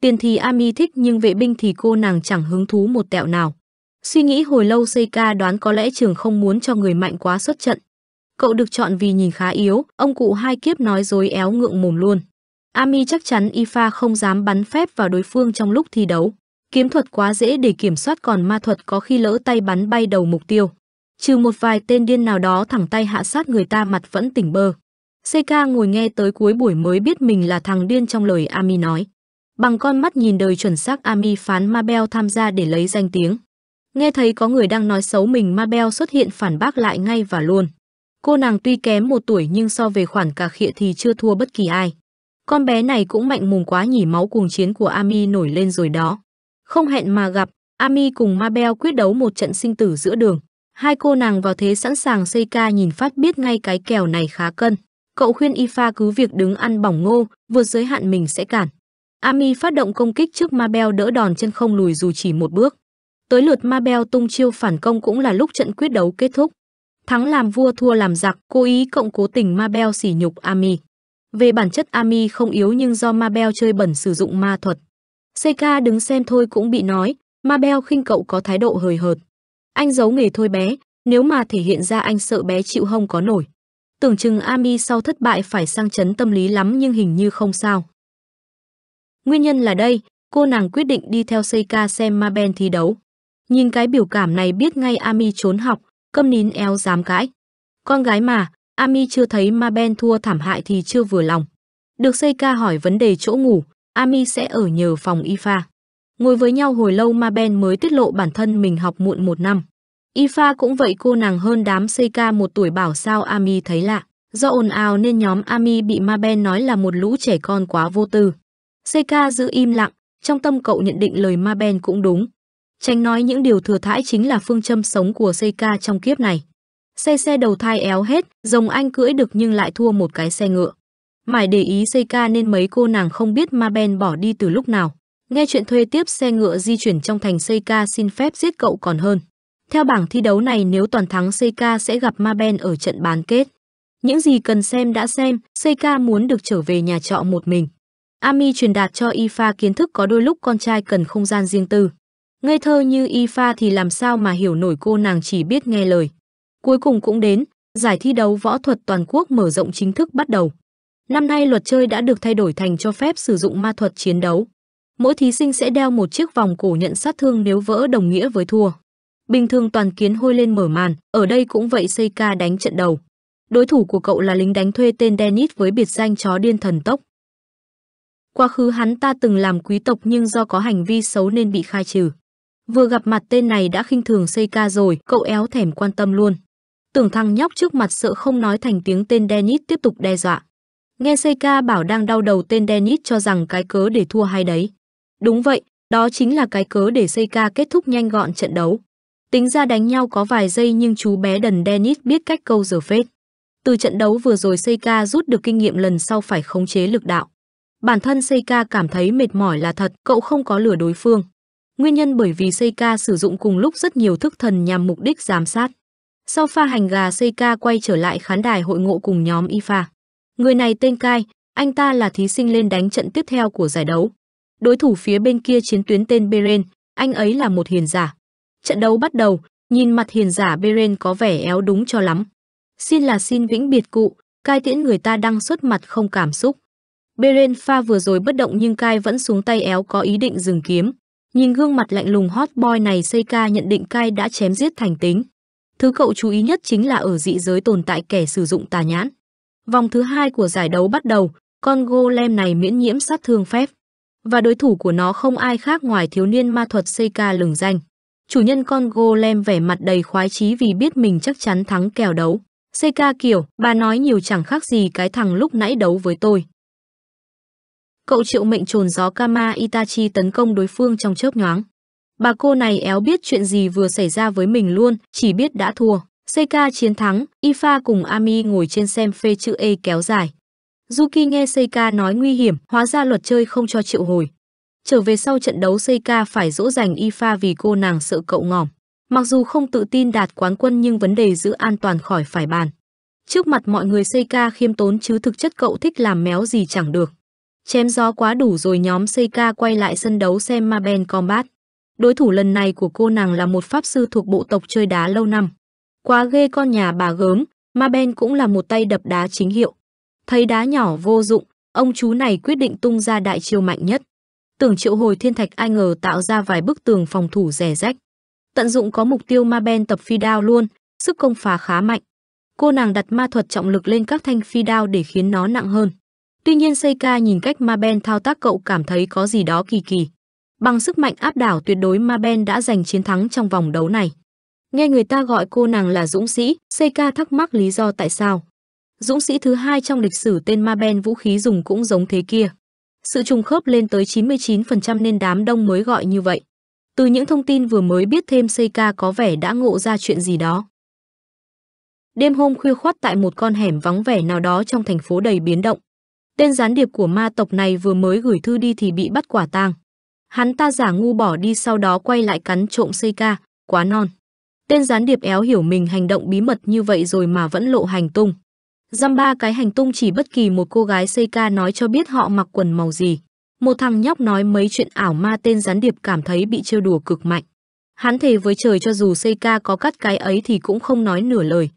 Tiền thì Ami thích nhưng vệ binh thì cô nàng chẳng hứng thú một tẹo nào. Suy nghĩ hồi lâu Seika đoán có lẽ trường không muốn cho người mạnh quá xuất trận. Cậu được chọn vì nhìn khá yếu, ông cụ hai kiếp nói dối éo ngượng mồm luôn. Ami chắc chắn Ifa không dám bắn phép vào đối phương trong lúc thi đấu. Kiếm thuật quá dễ để kiểm soát còn ma thuật có khi lỡ tay bắn bay đầu mục tiêu trừ một vài tên điên nào đó thẳng tay hạ sát người ta mặt vẫn tỉnh bơ. CK ngồi nghe tới cuối buổi mới biết mình là thằng điên trong lời Ami nói. Bằng con mắt nhìn đời chuẩn xác Ami phán Mabel tham gia để lấy danh tiếng. Nghe thấy có người đang nói xấu mình Mabel xuất hiện phản bác lại ngay và luôn. Cô nàng tuy kém một tuổi nhưng so về khoản cà khịa thì chưa thua bất kỳ ai. Con bé này cũng mạnh mùng quá nhỉ máu cuồng chiến của Ami nổi lên rồi đó. Không hẹn mà gặp, Ami cùng Mabel quyết đấu một trận sinh tử giữa đường. Hai cô nàng vào thế sẵn sàng xây ca nhìn phát biết ngay cái kèo này khá cân. Cậu khuyên Ifa cứ việc đứng ăn bỏng ngô, vượt giới hạn mình sẽ cản. Ami phát động công kích trước Mabel đỡ đòn chân không lùi dù chỉ một bước. Tới lượt Mabel tung chiêu phản công cũng là lúc trận quyết đấu kết thúc. Thắng làm vua thua làm giặc, cố ý cộng cố tình Mabel sỉ nhục Ami. Về bản chất Ami không yếu nhưng do Mabel chơi bẩn sử dụng ma thuật. Seika đứng xem thôi cũng bị nói, Mabel khinh cậu có thái độ hời hợt. Anh giấu nghề thôi bé, nếu mà thể hiện ra anh sợ bé chịu không có nổi. Tưởng chừng Ami sau thất bại phải sang chấn tâm lý lắm nhưng hình như không sao. Nguyên nhân là đây, cô nàng quyết định đi theo Seika xem Maben thi đấu. Nhìn cái biểu cảm này biết ngay Ami trốn học, câm nín éo dám cãi. Con gái mà, Ami chưa thấy Maben thua thảm hại thì chưa vừa lòng. Được Seika hỏi vấn đề chỗ ngủ, Ami sẽ ở nhờ phòng Ifa. Ngồi với nhau hồi lâu mà Ben mới tiết lộ bản thân mình học muộn một năm. Ifa cũng vậy cô nàng hơn đám CK một tuổi bảo sao Ami thấy lạ. Do ồn ào nên nhóm Ami bị ma Ben nói là một lũ trẻ con quá vô tư. CK giữ im lặng, trong tâm cậu nhận định lời ma Ben cũng đúng. Tránh nói những điều thừa thãi chính là phương châm sống của CK trong kiếp này. Xe xe đầu thai éo hết, rồng anh cưỡi được nhưng lại thua một cái xe ngựa. Mải để ý CK nên mấy cô nàng không biết ma Ben bỏ đi từ lúc nào. Nghe chuyện thuê tiếp xe ngựa di chuyển trong thành Seika xin phép giết cậu còn hơn. Theo bảng thi đấu này nếu toàn thắng Seika sẽ gặp Maben ở trận bán kết. Những gì cần xem đã xem, Seika muốn được trở về nhà trọ một mình. Ami truyền đạt cho Ifa kiến thức có đôi lúc con trai cần không gian riêng tư. Ngây thơ như Ifa thì làm sao mà hiểu nổi cô nàng chỉ biết nghe lời. Cuối cùng cũng đến, giải thi đấu võ thuật toàn quốc mở rộng chính thức bắt đầu. Năm nay luật chơi đã được thay đổi thành cho phép sử dụng ma thuật chiến đấu mỗi thí sinh sẽ đeo một chiếc vòng cổ nhận sát thương nếu vỡ đồng nghĩa với thua. Bình thường toàn kiến hôi lên mở màn, ở đây cũng vậy Seika đánh trận đầu. Đối thủ của cậu là lính đánh thuê tên Dennis với biệt danh chó điên thần tốc. Quá khứ hắn ta từng làm quý tộc nhưng do có hành vi xấu nên bị khai trừ. Vừa gặp mặt tên này đã khinh thường Seika rồi, cậu éo thèm quan tâm luôn. Tưởng thằng nhóc trước mặt sợ không nói thành tiếng tên Dennis tiếp tục đe dọa. Nghe Seika bảo đang đau đầu tên Dennis cho rằng cái cớ để thua hay đấy. Đúng vậy, đó chính là cái cớ để Seika kết thúc nhanh gọn trận đấu. Tính ra đánh nhau có vài giây nhưng chú bé đần Dennis biết cách câu giờ phết. Từ trận đấu vừa rồi Seika rút được kinh nghiệm lần sau phải khống chế lực đạo. Bản thân Seika cảm thấy mệt mỏi là thật, cậu không có lừa đối phương. Nguyên nhân bởi vì Seika sử dụng cùng lúc rất nhiều thức thần nhằm mục đích giám sát. Sau pha hành gà Seika quay trở lại khán đài hội ngộ cùng nhóm Ifa. Người này tên Kai, anh ta là thí sinh lên đánh trận tiếp theo của giải đấu. Đối thủ phía bên kia chiến tuyến tên Beren, anh ấy là một hiền giả. Trận đấu bắt đầu, nhìn mặt hiền giả Beren có vẻ éo đúng cho lắm. Xin là xin vĩnh biệt cụ, cai tiễn người ta đang xuất mặt không cảm xúc. Beren pha vừa rồi bất động nhưng cai vẫn xuống tay éo có ý định dừng kiếm. Nhìn gương mặt lạnh lùng hot boy này Seika nhận định cai đã chém giết thành tính. Thứ cậu chú ý nhất chính là ở dị giới tồn tại kẻ sử dụng tà nhãn. Vòng thứ hai của giải đấu bắt đầu, con golem này miễn nhiễm sát thương phép và đối thủ của nó không ai khác ngoài thiếu niên ma thuật Seika lừng danh. Chủ nhân con Golem vẻ mặt đầy khoái chí vì biết mình chắc chắn thắng kèo đấu. Seika kiểu, bà nói nhiều chẳng khác gì cái thằng lúc nãy đấu với tôi. Cậu chịu mệnh trồn gió Kama Itachi tấn công đối phương trong chớp nhoáng. Bà cô này éo biết chuyện gì vừa xảy ra với mình luôn, chỉ biết đã thua. Seika chiến thắng, Ifa cùng Ami ngồi trên xem phê chữ E kéo dài. Yuki nghe Seika nói nguy hiểm, hóa ra luật chơi không cho triệu hồi. Trở về sau trận đấu Seika phải dỗ dành Ifa vì cô nàng sợ cậu ngỏm. Mặc dù không tự tin đạt quán quân nhưng vấn đề giữ an toàn khỏi phải bàn. Trước mặt mọi người Seika khiêm tốn chứ thực chất cậu thích làm méo gì chẳng được. Chém gió quá đủ rồi nhóm Seika quay lại sân đấu xem Maben Combat. Đối thủ lần này của cô nàng là một pháp sư thuộc bộ tộc chơi đá lâu năm. Quá ghê con nhà bà gớm, Maben cũng là một tay đập đá chính hiệu. Thấy đá nhỏ vô dụng, ông chú này quyết định tung ra đại chiêu mạnh nhất. Tưởng triệu hồi thiên thạch ai ngờ tạo ra vài bức tường phòng thủ rẻ rách. Tận dụng có mục tiêu ma ben tập phi đao luôn, sức công phá khá mạnh. Cô nàng đặt ma thuật trọng lực lên các thanh phi đao để khiến nó nặng hơn. Tuy nhiên Seika nhìn cách ma ben thao tác cậu cảm thấy có gì đó kỳ kỳ. Bằng sức mạnh áp đảo tuyệt đối ma ben đã giành chiến thắng trong vòng đấu này. Nghe người ta gọi cô nàng là dũng sĩ, Seika thắc mắc lý do tại sao dũng sĩ thứ hai trong lịch sử tên ma ben vũ khí dùng cũng giống thế kia. Sự trùng khớp lên tới 99% nên đám đông mới gọi như vậy. Từ những thông tin vừa mới biết thêm Seika có vẻ đã ngộ ra chuyện gì đó. Đêm hôm khuya khoát tại một con hẻm vắng vẻ nào đó trong thành phố đầy biến động. Tên gián điệp của ma tộc này vừa mới gửi thư đi thì bị bắt quả tang. Hắn ta giả ngu bỏ đi sau đó quay lại cắn trộm Seika, quá non. Tên gián điệp éo hiểu mình hành động bí mật như vậy rồi mà vẫn lộ hành tung. Dăm ba cái hành tung chỉ bất kỳ một cô gái xây ca nói cho biết họ mặc quần màu gì. Một thằng nhóc nói mấy chuyện ảo ma tên gián điệp cảm thấy bị trêu đùa cực mạnh. Hắn thề với trời cho dù xây ca có cắt cái ấy thì cũng không nói nửa lời.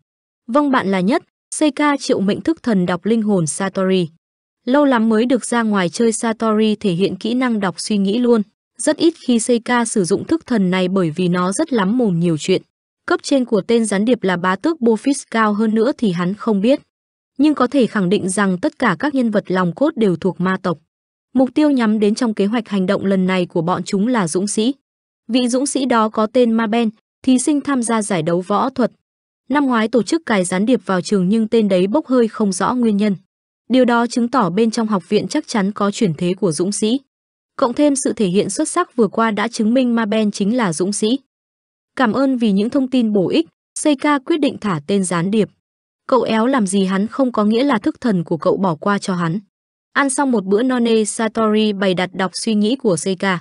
Vâng bạn là nhất, xây ca triệu mệnh thức thần đọc linh hồn Satori. Lâu lắm mới được ra ngoài chơi Satori thể hiện kỹ năng đọc suy nghĩ luôn. Rất ít khi Seika sử dụng thức thần này bởi vì nó rất lắm mồm nhiều chuyện. Cấp trên của tên gián điệp là bá tước Bofis cao hơn nữa thì hắn không biết nhưng có thể khẳng định rằng tất cả các nhân vật lòng cốt đều thuộc ma tộc. Mục tiêu nhắm đến trong kế hoạch hành động lần này của bọn chúng là dũng sĩ. Vị dũng sĩ đó có tên Ma Ben, thí sinh tham gia giải đấu võ thuật. Năm ngoái tổ chức cài gián điệp vào trường nhưng tên đấy bốc hơi không rõ nguyên nhân. Điều đó chứng tỏ bên trong học viện chắc chắn có chuyển thế của dũng sĩ. Cộng thêm sự thể hiện xuất sắc vừa qua đã chứng minh Ma Ben chính là dũng sĩ. Cảm ơn vì những thông tin bổ ích, CK quyết định thả tên gián điệp. Cậu éo làm gì hắn không có nghĩa là thức thần của cậu bỏ qua cho hắn. Ăn xong một bữa nonne Satori bày đặt đọc suy nghĩ của Seika.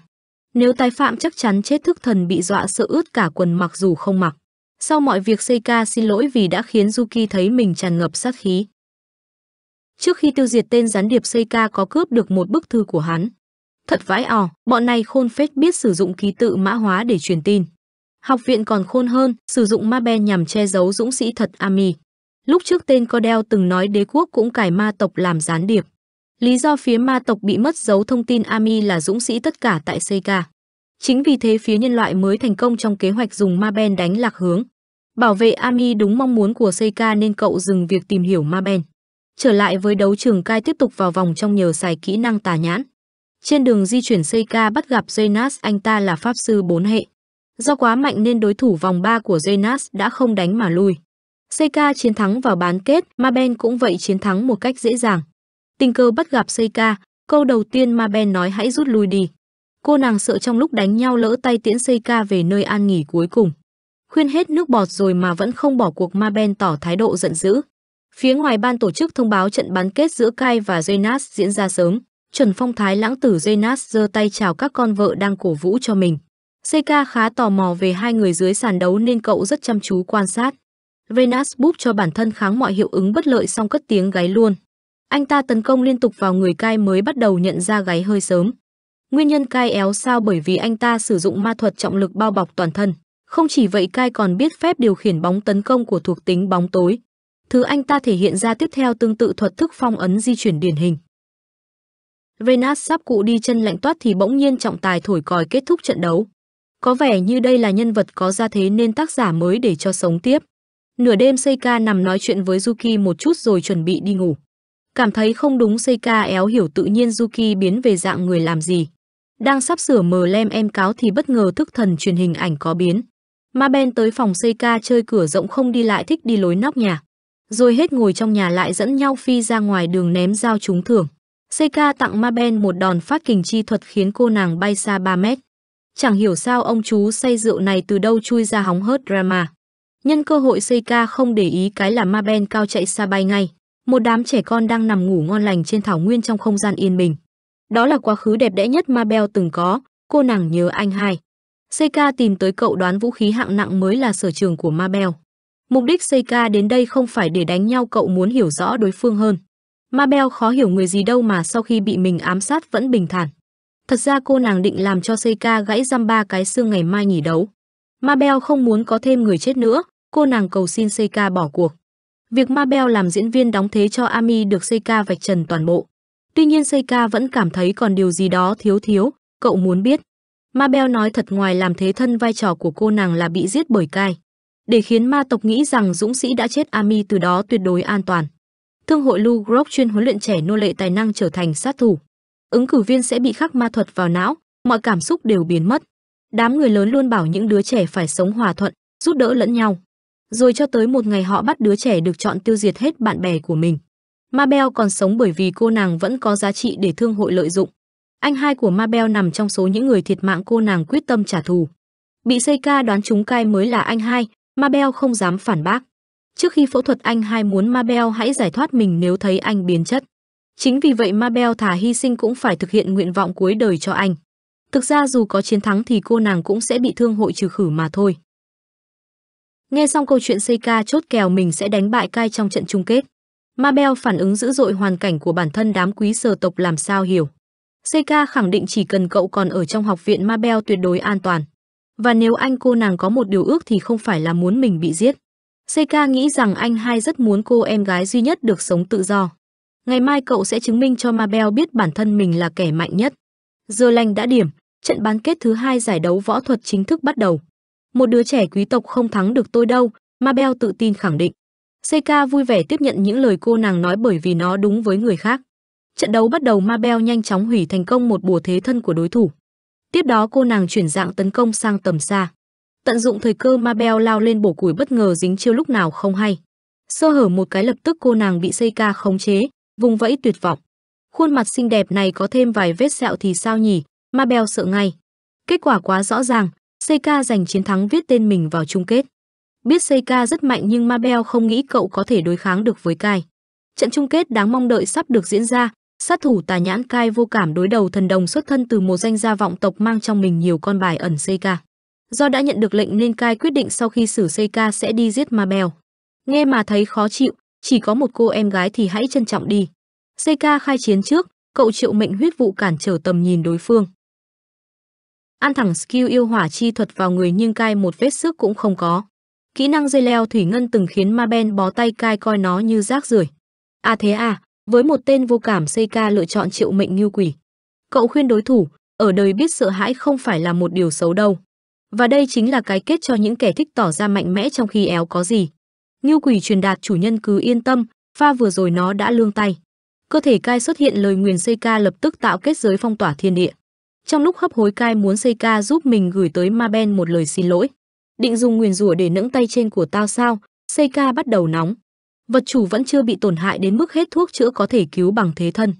Nếu tái phạm chắc chắn chết thức thần bị dọa sợ ướt cả quần mặc dù không mặc. Sau mọi việc Seika xin lỗi vì đã khiến Yuki thấy mình tràn ngập sát khí. Trước khi tiêu diệt tên gián điệp Seika có cướp được một bức thư của hắn. Thật vãi ỏ, bọn này khôn phết biết sử dụng ký tự mã hóa để truyền tin. Học viện còn khôn hơn, sử dụng ma be nhằm che giấu dũng sĩ thật Ami. Lúc trước tên Cordell từng nói đế quốc cũng cải ma tộc làm gián điệp. Lý do phía ma tộc bị mất dấu thông tin Ami là dũng sĩ tất cả tại Seika. Chính vì thế phía nhân loại mới thành công trong kế hoạch dùng ma ben đánh lạc hướng. Bảo vệ Ami đúng mong muốn của Seika nên cậu dừng việc tìm hiểu ma ben. Trở lại với đấu trường cai tiếp tục vào vòng trong nhờ xài kỹ năng tà nhãn. Trên đường di chuyển Seika bắt gặp Zenas, anh ta là pháp sư bốn hệ. Do quá mạnh nên đối thủ vòng 3 của Zenas đã không đánh mà lui. Seika chiến thắng vào bán kết, Maben cũng vậy chiến thắng một cách dễ dàng. Tình cờ bắt gặp Seika, câu đầu tiên Maben nói hãy rút lui đi. Cô nàng sợ trong lúc đánh nhau lỡ tay tiễn Seika về nơi an nghỉ cuối cùng. Khuyên hết nước bọt rồi mà vẫn không bỏ cuộc Maben tỏ thái độ giận dữ. Phía ngoài ban tổ chức thông báo trận bán kết giữa Kai và Jonas diễn ra sớm. Trần Phong Thái lãng tử Jonas giơ tay chào các con vợ đang cổ vũ cho mình. Seika khá tò mò về hai người dưới sàn đấu nên cậu rất chăm chú quan sát. Renas búp cho bản thân kháng mọi hiệu ứng bất lợi xong cất tiếng gáy luôn. Anh ta tấn công liên tục vào người Kai mới bắt đầu nhận ra gáy hơi sớm. Nguyên nhân Kai éo sao bởi vì anh ta sử dụng ma thuật trọng lực bao bọc toàn thân. Không chỉ vậy Kai còn biết phép điều khiển bóng tấn công của thuộc tính bóng tối. Thứ anh ta thể hiện ra tiếp theo tương tự thuật thức phong ấn di chuyển điển hình. Renas sắp cụ đi chân lạnh toát thì bỗng nhiên trọng tài thổi còi kết thúc trận đấu. Có vẻ như đây là nhân vật có gia thế nên tác giả mới để cho sống tiếp. Nửa đêm Seika nằm nói chuyện với Yuki một chút rồi chuẩn bị đi ngủ. Cảm thấy không đúng Seika éo hiểu tự nhiên Yuki biến về dạng người làm gì. Đang sắp sửa mờ lem em cáo thì bất ngờ thức thần truyền hình ảnh có biến. Ma Ben tới phòng Seika chơi cửa rộng không đi lại thích đi lối nóc nhà. Rồi hết ngồi trong nhà lại dẫn nhau phi ra ngoài đường ném dao trúng thưởng. Seika tặng Ma Ben một đòn phát kình chi thuật khiến cô nàng bay xa 3 mét. Chẳng hiểu sao ông chú say rượu này từ đâu chui ra hóng hớt drama. Nhân cơ hội Seika không để ý cái là ma ben cao chạy xa bay ngay. Một đám trẻ con đang nằm ngủ ngon lành trên thảo nguyên trong không gian yên bình. Đó là quá khứ đẹp đẽ nhất ma Bell từng có, cô nàng nhớ anh hai. Seika tìm tới cậu đoán vũ khí hạng nặng mới là sở trường của ma Bell Mục đích Seika đến đây không phải để đánh nhau cậu muốn hiểu rõ đối phương hơn. Ma Bell khó hiểu người gì đâu mà sau khi bị mình ám sát vẫn bình thản. Thật ra cô nàng định làm cho Seika gãy răm ba cái xương ngày mai nghỉ đấu. Ma Bell không muốn có thêm người chết nữa, cô nàng cầu xin Seika bỏ cuộc. Việc Mabel làm diễn viên đóng thế cho Ami được Seika vạch trần toàn bộ. Tuy nhiên Seika vẫn cảm thấy còn điều gì đó thiếu thiếu, cậu muốn biết. Mabel nói thật ngoài làm thế thân vai trò của cô nàng là bị giết bởi cai. Để khiến ma tộc nghĩ rằng dũng sĩ đã chết Ami từ đó tuyệt đối an toàn. Thương hội Lu Grok chuyên huấn luyện trẻ nô lệ tài năng trở thành sát thủ. Ứng cử viên sẽ bị khắc ma thuật vào não, mọi cảm xúc đều biến mất. Đám người lớn luôn bảo những đứa trẻ phải sống hòa thuận, giúp đỡ lẫn nhau rồi cho tới một ngày họ bắt đứa trẻ được chọn tiêu diệt hết bạn bè của mình. Mabel còn sống bởi vì cô nàng vẫn có giá trị để thương hội lợi dụng. Anh hai của Mabel nằm trong số những người thiệt mạng cô nàng quyết tâm trả thù. Bị Seika đoán chúng cai mới là anh hai, Mabel không dám phản bác. Trước khi phẫu thuật anh hai muốn Mabel hãy giải thoát mình nếu thấy anh biến chất. Chính vì vậy Mabel thả hy sinh cũng phải thực hiện nguyện vọng cuối đời cho anh. Thực ra dù có chiến thắng thì cô nàng cũng sẽ bị thương hội trừ khử mà thôi. Nghe xong câu chuyện Seika chốt kèo mình sẽ đánh bại Kai trong trận chung kết. Mabel phản ứng dữ dội hoàn cảnh của bản thân đám quý sở tộc làm sao hiểu. Seika khẳng định chỉ cần cậu còn ở trong học viện Mabel tuyệt đối an toàn. Và nếu anh cô nàng có một điều ước thì không phải là muốn mình bị giết. Seika nghĩ rằng anh hai rất muốn cô em gái duy nhất được sống tự do. Ngày mai cậu sẽ chứng minh cho Mabel biết bản thân mình là kẻ mạnh nhất. Giờ lành đã điểm, trận bán kết thứ hai giải đấu võ thuật chính thức bắt đầu một đứa trẻ quý tộc không thắng được tôi đâu, Mabel tự tin khẳng định. Seika vui vẻ tiếp nhận những lời cô nàng nói bởi vì nó đúng với người khác. Trận đấu bắt đầu Mabel nhanh chóng hủy thành công một bùa thế thân của đối thủ. Tiếp đó cô nàng chuyển dạng tấn công sang tầm xa. Tận dụng thời cơ Mabel lao lên bổ củi bất ngờ dính chiêu lúc nào không hay. Sơ hở một cái lập tức cô nàng bị Seika khống chế, vùng vẫy tuyệt vọng. Khuôn mặt xinh đẹp này có thêm vài vết sẹo thì sao nhỉ, Mabel sợ ngay. Kết quả quá rõ ràng, Seika giành chiến thắng viết tên mình vào chung kết. Biết Seika rất mạnh nhưng Mabel không nghĩ cậu có thể đối kháng được với Kai. Trận chung kết đáng mong đợi sắp được diễn ra, sát thủ tà nhãn Kai vô cảm đối đầu thần đồng xuất thân từ một danh gia vọng tộc mang trong mình nhiều con bài ẩn Seika. Do đã nhận được lệnh nên Kai quyết định sau khi xử Seika sẽ đi giết Mabel. Nghe mà thấy khó chịu, chỉ có một cô em gái thì hãy trân trọng đi. Seika khai chiến trước, cậu triệu mệnh huyết vụ cản trở tầm nhìn đối phương. An thẳng skill yêu hỏa chi thuật vào người nhưng cai một vết sức cũng không có. Kỹ năng dây leo thủy ngân từng khiến ma ben bó tay cai coi nó như rác rưởi. À thế à, với một tên vô cảm xây ca lựa chọn triệu mệnh như quỷ. Cậu khuyên đối thủ, ở đời biết sợ hãi không phải là một điều xấu đâu. Và đây chính là cái kết cho những kẻ thích tỏ ra mạnh mẽ trong khi éo có gì. Ngưu quỷ truyền đạt chủ nhân cứ yên tâm, pha vừa rồi nó đã lương tay. Cơ thể cai xuất hiện lời nguyền xây ca lập tức tạo kết giới phong tỏa thiên địa. Trong lúc hấp hối cai muốn Seika giúp mình gửi tới Maben một lời xin lỗi. Định dùng nguyền rủa để nẫng tay trên của tao sao? Seika bắt đầu nóng. Vật chủ vẫn chưa bị tổn hại đến mức hết thuốc chữa có thể cứu bằng thế thân.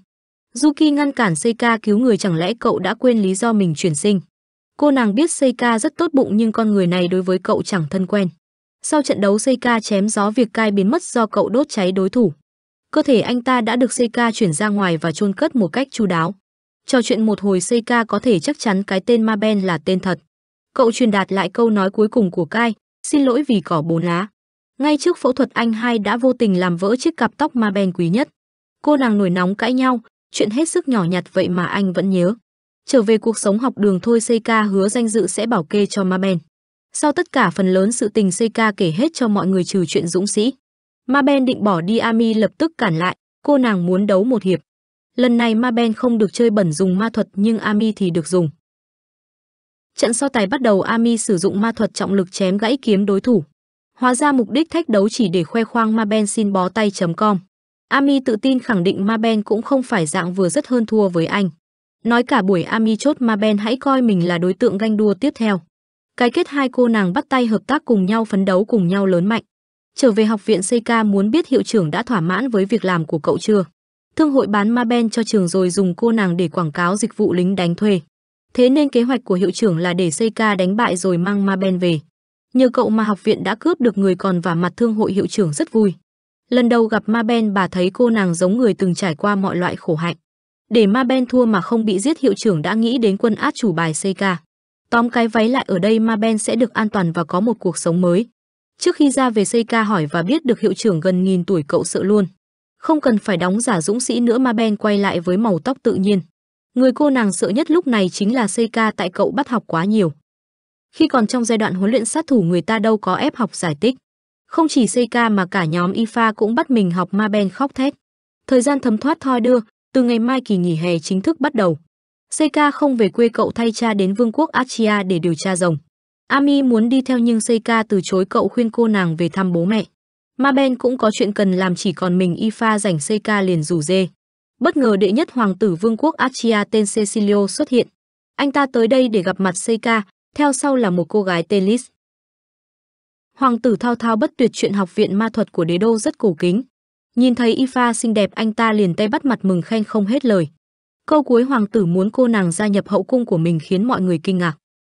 Yuki ngăn cản Seika cứu người chẳng lẽ cậu đã quên lý do mình chuyển sinh. Cô nàng biết Seika rất tốt bụng nhưng con người này đối với cậu chẳng thân quen. Sau trận đấu Seika chém gió việc cai biến mất do cậu đốt cháy đối thủ. Cơ thể anh ta đã được Seika chuyển ra ngoài và chôn cất một cách chu đáo. Trò chuyện một hồi Seika có thể chắc chắn cái tên Ma Ben là tên thật. Cậu truyền đạt lại câu nói cuối cùng của Kai, xin lỗi vì cỏ bốn lá. Ngay trước phẫu thuật anh hai đã vô tình làm vỡ chiếc cặp tóc Ma Ben quý nhất. Cô nàng nổi nóng cãi nhau, chuyện hết sức nhỏ nhặt vậy mà anh vẫn nhớ. Trở về cuộc sống học đường thôi Seika hứa danh dự sẽ bảo kê cho Ma Ben. Sau tất cả phần lớn sự tình Seika kể hết cho mọi người trừ chuyện dũng sĩ. Ma Ben định bỏ đi Ami lập tức cản lại, cô nàng muốn đấu một hiệp. Lần này Ma Ben không được chơi bẩn dùng ma thuật nhưng Ami thì được dùng. Trận so tài bắt đầu Ami sử dụng ma thuật trọng lực chém gãy kiếm đối thủ. Hóa ra mục đích thách đấu chỉ để khoe khoang Ma Ben xin bó tay.com. Ami tự tin khẳng định Ma Ben cũng không phải dạng vừa rất hơn thua với anh. Nói cả buổi Ami chốt Ma Ben hãy coi mình là đối tượng ganh đua tiếp theo. Cái kết hai cô nàng bắt tay hợp tác cùng nhau phấn đấu cùng nhau lớn mạnh. Trở về học viện CK muốn biết hiệu trưởng đã thỏa mãn với việc làm của cậu chưa? Thương hội bán ma ben cho trường rồi dùng cô nàng để quảng cáo dịch vụ lính đánh thuê. Thế nên kế hoạch của hiệu trưởng là để xây ca đánh bại rồi mang ma ben về. Nhờ cậu mà học viện đã cướp được người còn và mặt thương hội hiệu trưởng rất vui. Lần đầu gặp ma ben bà thấy cô nàng giống người từng trải qua mọi loại khổ hạnh. Để ma ben thua mà không bị giết hiệu trưởng đã nghĩ đến quân át chủ bài xây ca. Tóm cái váy lại ở đây ma ben sẽ được an toàn và có một cuộc sống mới. Trước khi ra về xây ca hỏi và biết được hiệu trưởng gần nghìn tuổi cậu sợ luôn. Không cần phải đóng giả dũng sĩ nữa mà Ben quay lại với màu tóc tự nhiên. Người cô nàng sợ nhất lúc này chính là Seika tại cậu bắt học quá nhiều. Khi còn trong giai đoạn huấn luyện sát thủ người ta đâu có ép học giải tích. Không chỉ Seika mà cả nhóm Ifa cũng bắt mình học ma ben khóc thét. Thời gian thấm thoát thoi đưa, từ ngày mai kỳ nghỉ hè chính thức bắt đầu. Seika không về quê cậu thay cha đến vương quốc Achia để điều tra rồng. Ami muốn đi theo nhưng Seika từ chối cậu khuyên cô nàng về thăm bố mẹ. Ma Ben cũng có chuyện cần làm chỉ còn mình Ifa rảnh Seika liền rủ dê. Bất ngờ đệ nhất hoàng tử vương quốc Archia tên Cecilio xuất hiện. Anh ta tới đây để gặp mặt Seika, theo sau là một cô gái tên Liz. Hoàng tử thao thao bất tuyệt chuyện học viện ma thuật của đế đô rất cổ kính. Nhìn thấy Ifa xinh đẹp anh ta liền tay bắt mặt mừng khen không hết lời. Câu cuối hoàng tử muốn cô nàng gia nhập hậu cung của mình khiến mọi người kinh ngạc.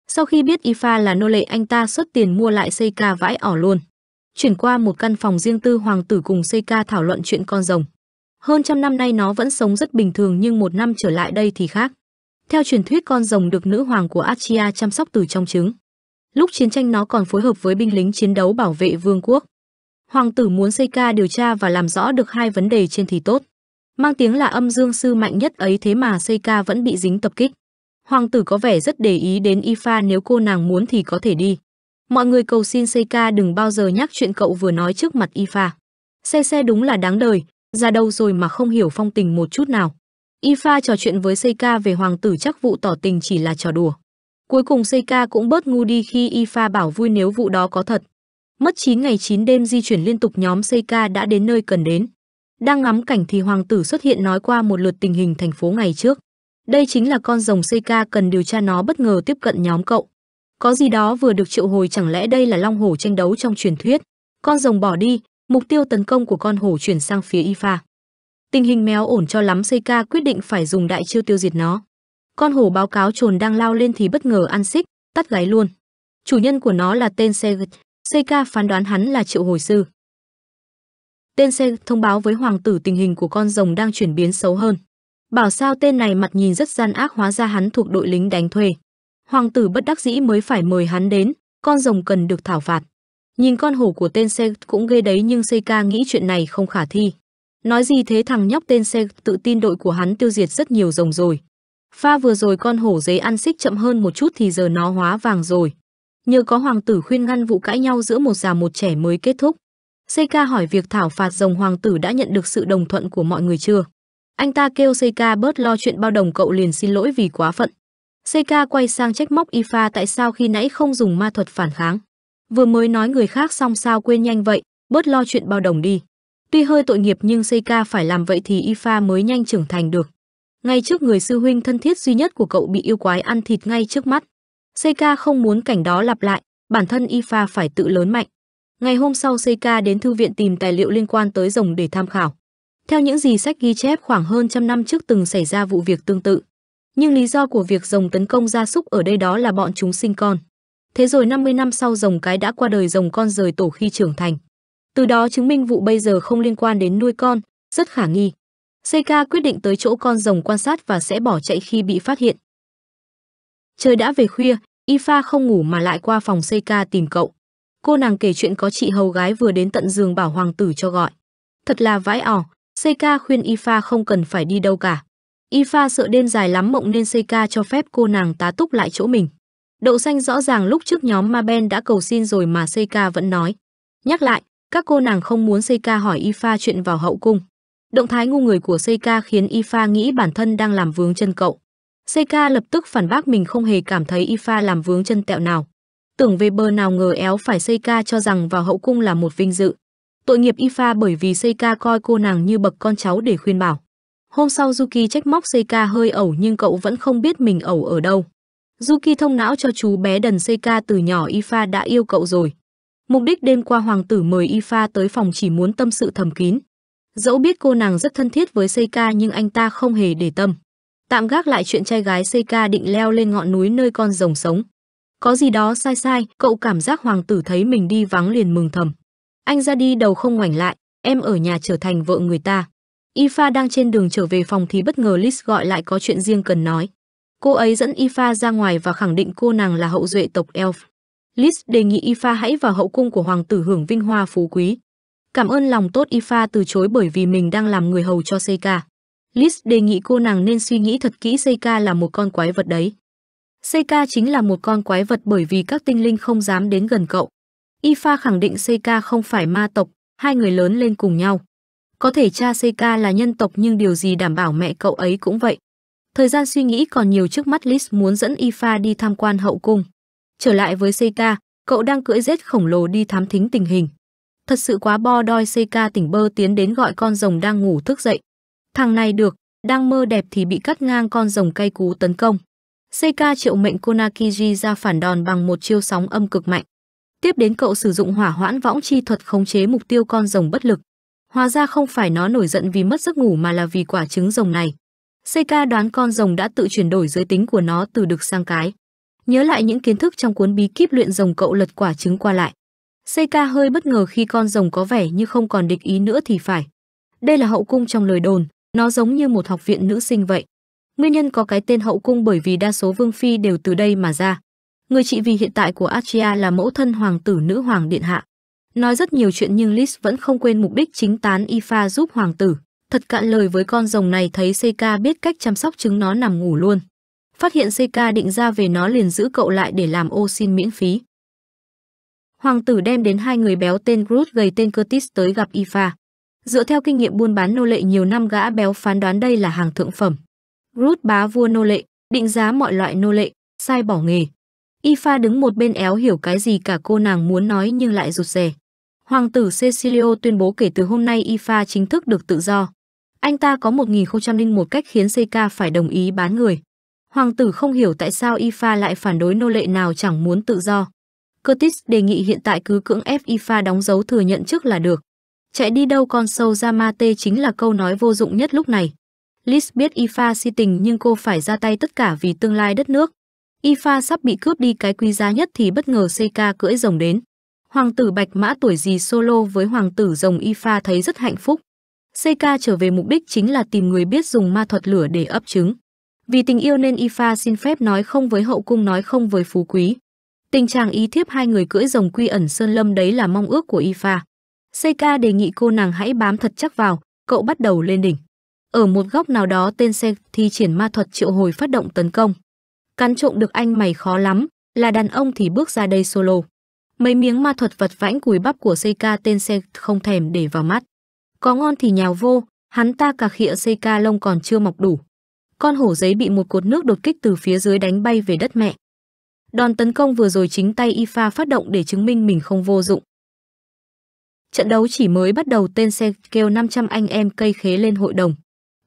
Sau khi biết Ifa là nô lệ anh ta xuất tiền mua lại Seika vãi ỏ luôn chuyển qua một căn phòng riêng tư hoàng tử cùng xây ca thảo luận chuyện con rồng. Hơn trăm năm nay nó vẫn sống rất bình thường nhưng một năm trở lại đây thì khác. Theo truyền thuyết con rồng được nữ hoàng của Achia chăm sóc từ trong trứng. Lúc chiến tranh nó còn phối hợp với binh lính chiến đấu bảo vệ vương quốc. Hoàng tử muốn xây ca điều tra và làm rõ được hai vấn đề trên thì tốt. Mang tiếng là âm dương sư mạnh nhất ấy thế mà xây ca vẫn bị dính tập kích. Hoàng tử có vẻ rất để ý đến Ifa nếu cô nàng muốn thì có thể đi. Mọi người cầu xin Seika đừng bao giờ nhắc chuyện cậu vừa nói trước mặt Ifa. Xe đúng là đáng đời, ra đâu rồi mà không hiểu phong tình một chút nào. Ifa trò chuyện với Seika về hoàng tử chắc vụ tỏ tình chỉ là trò đùa. Cuối cùng Seika cũng bớt ngu đi khi Ifa bảo vui nếu vụ đó có thật. Mất 9 ngày 9 đêm di chuyển liên tục nhóm Seika đã đến nơi cần đến. Đang ngắm cảnh thì hoàng tử xuất hiện nói qua một lượt tình hình thành phố ngày trước. Đây chính là con rồng Seika cần điều tra nó bất ngờ tiếp cận nhóm cậu. Có gì đó vừa được triệu hồi chẳng lẽ đây là long hổ tranh đấu trong truyền thuyết. Con rồng bỏ đi, mục tiêu tấn công của con hổ chuyển sang phía Ifa. Tình hình méo ổn cho lắm Seika quyết định phải dùng đại chiêu tiêu diệt nó. Con hổ báo cáo trồn đang lao lên thì bất ngờ ăn xích, tắt gáy luôn. Chủ nhân của nó là tên Segut, Seika phán đoán hắn là triệu hồi sư. Tên Se thông báo với hoàng tử tình hình của con rồng đang chuyển biến xấu hơn. Bảo sao tên này mặt nhìn rất gian ác hóa ra hắn thuộc đội lính đánh thuê hoàng tử bất đắc dĩ mới phải mời hắn đến, con rồng cần được thảo phạt. Nhìn con hổ của tên xe cũng ghê đấy nhưng Seika nghĩ chuyện này không khả thi. Nói gì thế thằng nhóc tên xe tự tin đội của hắn tiêu diệt rất nhiều rồng rồi. Pha vừa rồi con hổ giấy ăn xích chậm hơn một chút thì giờ nó hóa vàng rồi. Nhờ có hoàng tử khuyên ngăn vụ cãi nhau giữa một già một trẻ mới kết thúc. Seika hỏi việc thảo phạt rồng hoàng tử đã nhận được sự đồng thuận của mọi người chưa? Anh ta kêu Seika bớt lo chuyện bao đồng cậu liền xin lỗi vì quá phận. Seika quay sang trách móc Ifa tại sao khi nãy không dùng ma thuật phản kháng. Vừa mới nói người khác xong sao quên nhanh vậy, bớt lo chuyện bao đồng đi. Tuy hơi tội nghiệp nhưng Seika phải làm vậy thì Ifa mới nhanh trưởng thành được. Ngay trước người sư huynh thân thiết duy nhất của cậu bị yêu quái ăn thịt ngay trước mắt. Seika không muốn cảnh đó lặp lại, bản thân Ifa phải tự lớn mạnh. Ngày hôm sau Seika đến thư viện tìm tài liệu liên quan tới rồng để tham khảo. Theo những gì sách ghi chép khoảng hơn trăm năm trước từng xảy ra vụ việc tương tự. Nhưng lý do của việc rồng tấn công gia súc ở đây đó là bọn chúng sinh con. Thế rồi 50 năm sau rồng cái đã qua đời rồng con rời tổ khi trưởng thành. Từ đó chứng minh vụ bây giờ không liên quan đến nuôi con, rất khả nghi. Seika quyết định tới chỗ con rồng quan sát và sẽ bỏ chạy khi bị phát hiện. Trời đã về khuya, Ifa không ngủ mà lại qua phòng Seika tìm cậu. Cô nàng kể chuyện có chị hầu gái vừa đến tận giường bảo hoàng tử cho gọi. Thật là vãi ỏ, Seika khuyên Ifa không cần phải đi đâu cả. Ifa sợ đêm dài lắm mộng nên Seika cho phép cô nàng tá túc lại chỗ mình. Đậu xanh rõ ràng lúc trước nhóm Ma Ben đã cầu xin rồi mà Seika vẫn nói. Nhắc lại, các cô nàng không muốn Seika hỏi Ifa chuyện vào hậu cung. Động thái ngu người của Seika khiến Ifa nghĩ bản thân đang làm vướng chân cậu. Seika lập tức phản bác mình không hề cảm thấy Ifa làm vướng chân tẹo nào. Tưởng về bờ nào ngờ éo phải Seika cho rằng vào hậu cung là một vinh dự. Tội nghiệp Ifa bởi vì Seika coi cô nàng như bậc con cháu để khuyên bảo. Hôm sau Yuki trách móc Seika hơi ẩu nhưng cậu vẫn không biết mình ẩu ở đâu. Yuki thông não cho chú bé đần Seika từ nhỏ Ifa đã yêu cậu rồi. Mục đích đêm qua hoàng tử mời Ifa tới phòng chỉ muốn tâm sự thầm kín. Dẫu biết cô nàng rất thân thiết với Seika nhưng anh ta không hề để tâm. Tạm gác lại chuyện trai gái Seika định leo lên ngọn núi nơi con rồng sống. Có gì đó sai sai, cậu cảm giác hoàng tử thấy mình đi vắng liền mừng thầm. Anh ra đi đầu không ngoảnh lại, em ở nhà trở thành vợ người ta. Ifa đang trên đường trở về phòng thì bất ngờ Liz gọi lại có chuyện riêng cần nói. Cô ấy dẫn Ifa ra ngoài và khẳng định cô nàng là hậu duệ tộc Elf. Liz đề nghị Ifa hãy vào hậu cung của hoàng tử hưởng vinh hoa phú quý. Cảm ơn lòng tốt Ifa từ chối bởi vì mình đang làm người hầu cho Seika. Liz đề nghị cô nàng nên suy nghĩ thật kỹ Seika là một con quái vật đấy. Seika chính là một con quái vật bởi vì các tinh linh không dám đến gần cậu. Ifa khẳng định Seika không phải ma tộc, hai người lớn lên cùng nhau. Có thể cha Seika là nhân tộc nhưng điều gì đảm bảo mẹ cậu ấy cũng vậy. Thời gian suy nghĩ còn nhiều trước mắt Lis muốn dẫn Ifa đi tham quan hậu cung. Trở lại với Seika, cậu đang cưỡi rết khổng lồ đi thám thính tình hình. Thật sự quá bo đoi, Seika tỉnh bơ tiến đến gọi con rồng đang ngủ thức dậy. Thằng này được, đang mơ đẹp thì bị cắt ngang con rồng cay cú tấn công. Seika triệu mệnh Konakiji ra phản đòn bằng một chiêu sóng âm cực mạnh. Tiếp đến cậu sử dụng hỏa hoãn võng chi thuật khống chế mục tiêu con rồng bất lực, Hóa ra không phải nó nổi giận vì mất giấc ngủ mà là vì quả trứng rồng này. Seika đoán con rồng đã tự chuyển đổi giới tính của nó từ đực sang cái. Nhớ lại những kiến thức trong cuốn bí kíp luyện rồng cậu lật quả trứng qua lại. Seika hơi bất ngờ khi con rồng có vẻ như không còn địch ý nữa thì phải. Đây là hậu cung trong lời đồn, nó giống như một học viện nữ sinh vậy. Nguyên nhân có cái tên hậu cung bởi vì đa số vương phi đều từ đây mà ra. Người chị vì hiện tại của Archia là mẫu thân hoàng tử nữ hoàng điện hạ. Nói rất nhiều chuyện nhưng Lis vẫn không quên mục đích chính tán Ifa giúp hoàng tử. Thật cạn lời với con rồng này thấy Seika biết cách chăm sóc trứng nó nằm ngủ luôn. Phát hiện Seika định ra về nó liền giữ cậu lại để làm ô xin miễn phí. Hoàng tử đem đến hai người béo tên Groot gầy tên Curtis tới gặp Ifa. Dựa theo kinh nghiệm buôn bán nô lệ nhiều năm gã béo phán đoán đây là hàng thượng phẩm. Groot bá vua nô lệ, định giá mọi loại nô lệ, sai bỏ nghề. Ifa đứng một bên éo hiểu cái gì cả cô nàng muốn nói nhưng lại rụt rè. Hoàng tử Cecilio tuyên bố kể từ hôm nay Ifa chính thức được tự do. Anh ta có 1001 cách khiến CK phải đồng ý bán người. Hoàng tử không hiểu tại sao Ifa lại phản đối nô lệ nào chẳng muốn tự do. Curtis đề nghị hiện tại cứ cưỡng ép Ifa đóng dấu thừa nhận trước là được. Chạy đi đâu con sâu ra ma tê chính là câu nói vô dụng nhất lúc này. Liz biết Ifa si tình nhưng cô phải ra tay tất cả vì tương lai đất nước. Ifa sắp bị cướp đi cái quý giá nhất thì bất ngờ CK cưỡi rồng đến. Hoàng tử Bạch Mã tuổi gì solo với hoàng tử rồng Y thấy rất hạnh phúc. Seika trở về mục đích chính là tìm người biết dùng ma thuật lửa để ấp trứng. Vì tình yêu nên Y xin phép nói không với hậu cung nói không với phú quý. Tình trạng ý thiếp hai người cưỡi rồng quy ẩn sơn lâm đấy là mong ước của Y Pha. đề nghị cô nàng hãy bám thật chắc vào, cậu bắt đầu lên đỉnh. Ở một góc nào đó tên xe thi triển ma thuật triệu hồi phát động tấn công. Cắn trộm được anh mày khó lắm, là đàn ông thì bước ra đây solo. Mấy miếng ma thuật vật vãnh cùi bắp của Seika tên xe không thèm để vào mắt. Có ngon thì nhào vô, hắn ta cả khịa Seika lông còn chưa mọc đủ. Con hổ giấy bị một cột nước đột kích từ phía dưới đánh bay về đất mẹ. Đòn tấn công vừa rồi chính tay Ifa phát động để chứng minh mình không vô dụng. Trận đấu chỉ mới bắt đầu tên xe kêu 500 anh em cây khế lên hội đồng.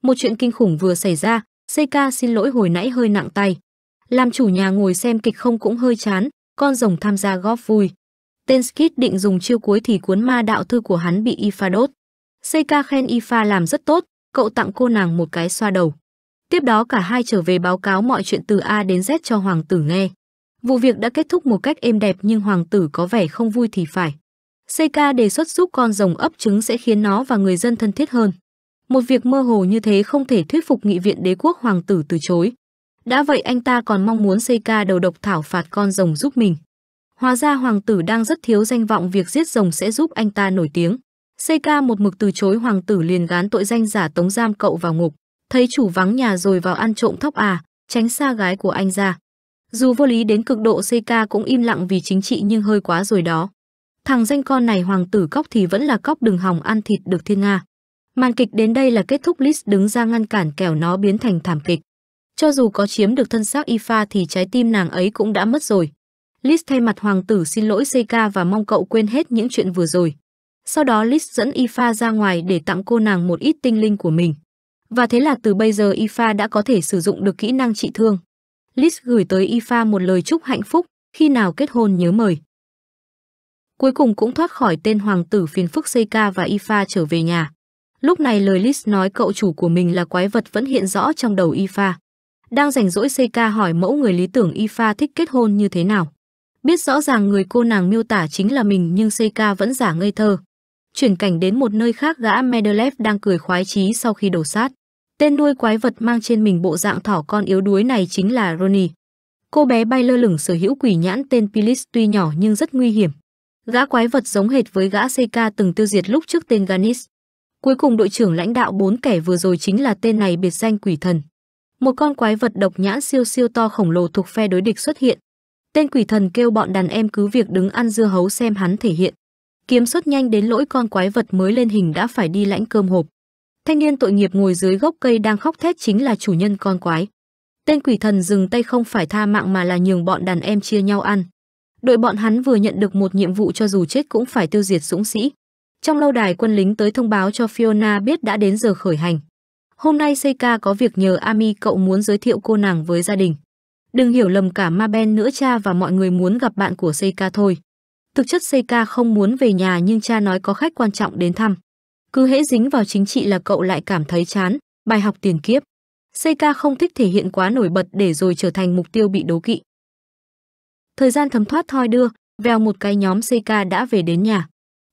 Một chuyện kinh khủng vừa xảy ra, Seika xin lỗi hồi nãy hơi nặng tay. Làm chủ nhà ngồi xem kịch không cũng hơi chán, con rồng tham gia góp vui. Tên Skid định dùng chiêu cuối thì cuốn ma đạo thư của hắn bị Ifa đốt. Seika khen Ifa làm rất tốt, cậu tặng cô nàng một cái xoa đầu. Tiếp đó cả hai trở về báo cáo mọi chuyện từ A đến Z cho hoàng tử nghe. Vụ việc đã kết thúc một cách êm đẹp nhưng hoàng tử có vẻ không vui thì phải. Seika đề xuất giúp con rồng ấp trứng sẽ khiến nó và người dân thân thiết hơn. Một việc mơ hồ như thế không thể thuyết phục nghị viện đế quốc hoàng tử từ chối. Đã vậy anh ta còn mong muốn Seika đầu độc thảo phạt con rồng giúp mình. Hóa ra hoàng tử đang rất thiếu danh vọng việc giết rồng sẽ giúp anh ta nổi tiếng. Xây một mực từ chối hoàng tử liền gán tội danh giả tống giam cậu vào ngục. Thấy chủ vắng nhà rồi vào ăn trộm thóc à, tránh xa gái của anh ra. Dù vô lý đến cực độ xây cũng im lặng vì chính trị nhưng hơi quá rồi đó. Thằng danh con này hoàng tử cóc thì vẫn là cóc đừng hòng ăn thịt được thiên Nga. Màn kịch đến đây là kết thúc Lis đứng ra ngăn cản kẻo nó biến thành thảm kịch. Cho dù có chiếm được thân xác Ifa thì trái tim nàng ấy cũng đã mất rồi. Lis thay mặt hoàng tử xin lỗi Seika và mong cậu quên hết những chuyện vừa rồi. Sau đó Lis dẫn Ifa ra ngoài để tặng cô nàng một ít tinh linh của mình. Và thế là từ bây giờ Ifa đã có thể sử dụng được kỹ năng trị thương. Lis gửi tới Ifa một lời chúc hạnh phúc, khi nào kết hôn nhớ mời. Cuối cùng cũng thoát khỏi tên hoàng tử phiền phức Seika và Ifa trở về nhà. Lúc này lời Lis nói cậu chủ của mình là quái vật vẫn hiện rõ trong đầu Ifa. Đang rảnh rỗi Seika hỏi mẫu người lý tưởng Ifa thích kết hôn như thế nào. Biết rõ ràng người cô nàng miêu tả chính là mình nhưng Seika vẫn giả ngây thơ. Chuyển cảnh đến một nơi khác gã Medelev đang cười khoái chí sau khi đổ sát. Tên đuôi quái vật mang trên mình bộ dạng thỏ con yếu đuối này chính là Ronnie. Cô bé bay lơ lửng sở hữu quỷ nhãn tên Pilis tuy nhỏ nhưng rất nguy hiểm. Gã quái vật giống hệt với gã Seika từng tiêu diệt lúc trước tên Ganis. Cuối cùng đội trưởng lãnh đạo bốn kẻ vừa rồi chính là tên này biệt danh quỷ thần. Một con quái vật độc nhãn siêu siêu to khổng lồ thuộc phe đối địch xuất hiện, Tên quỷ thần kêu bọn đàn em cứ việc đứng ăn dưa hấu xem hắn thể hiện. Kiếm xuất nhanh đến lỗi con quái vật mới lên hình đã phải đi lãnh cơm hộp. Thanh niên tội nghiệp ngồi dưới gốc cây đang khóc thét chính là chủ nhân con quái. Tên quỷ thần dừng tay không phải tha mạng mà là nhường bọn đàn em chia nhau ăn. Đội bọn hắn vừa nhận được một nhiệm vụ cho dù chết cũng phải tiêu diệt dũng sĩ. Trong lâu đài quân lính tới thông báo cho Fiona biết đã đến giờ khởi hành. Hôm nay Seika có việc nhờ Ami cậu muốn giới thiệu cô nàng với gia đình. Đừng hiểu lầm cả Ma Ben nữa cha và mọi người muốn gặp bạn của Seika thôi. Thực chất Seika không muốn về nhà nhưng cha nói có khách quan trọng đến thăm. Cứ hễ dính vào chính trị là cậu lại cảm thấy chán, bài học tiền kiếp. Seika không thích thể hiện quá nổi bật để rồi trở thành mục tiêu bị đố kỵ. Thời gian thấm thoát thoi đưa, vèo một cái nhóm Seika đã về đến nhà.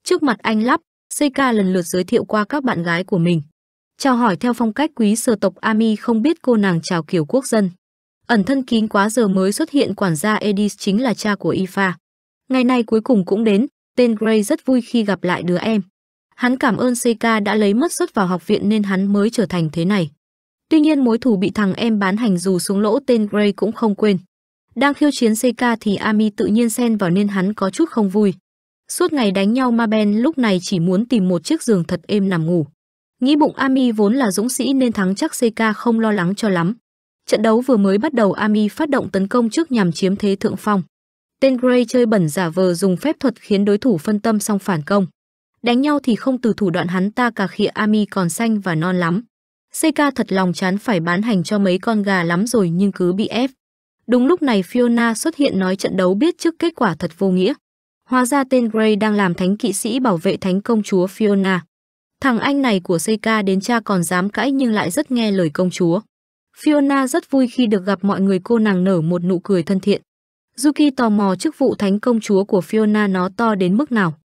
Trước mặt anh lắp, Seika lần lượt giới thiệu qua các bạn gái của mình. Chào hỏi theo phong cách quý sơ tộc Ami không biết cô nàng chào kiểu quốc dân. Ẩn thân kín quá giờ mới xuất hiện quản gia Edis chính là cha của Ifa. Ngày nay cuối cùng cũng đến, tên Gray rất vui khi gặp lại đứa em. Hắn cảm ơn Seika đã lấy mất suất vào học viện nên hắn mới trở thành thế này. Tuy nhiên mối thù bị thằng em bán hành dù xuống lỗ tên Gray cũng không quên. Đang khiêu chiến Seika thì Ami tự nhiên xen vào nên hắn có chút không vui. Suốt ngày đánh nhau ma Ben lúc này chỉ muốn tìm một chiếc giường thật êm nằm ngủ. Nghĩ bụng Ami vốn là dũng sĩ nên thắng chắc Seika không lo lắng cho lắm. Trận đấu vừa mới bắt đầu Ami phát động tấn công trước nhằm chiếm thế thượng phong. Tên Gray chơi bẩn giả vờ dùng phép thuật khiến đối thủ phân tâm xong phản công. Đánh nhau thì không từ thủ đoạn hắn ta cả khịa Ami còn xanh và non lắm. Seika thật lòng chán phải bán hành cho mấy con gà lắm rồi nhưng cứ bị ép. Đúng lúc này Fiona xuất hiện nói trận đấu biết trước kết quả thật vô nghĩa. Hóa ra tên Gray đang làm thánh kỵ sĩ bảo vệ thánh công chúa Fiona. Thằng anh này của Seika đến cha còn dám cãi nhưng lại rất nghe lời công chúa. Fiona rất vui khi được gặp mọi người cô nàng nở một nụ cười thân thiện. Yuki tò mò chức vụ thánh công chúa của Fiona nó to đến mức nào.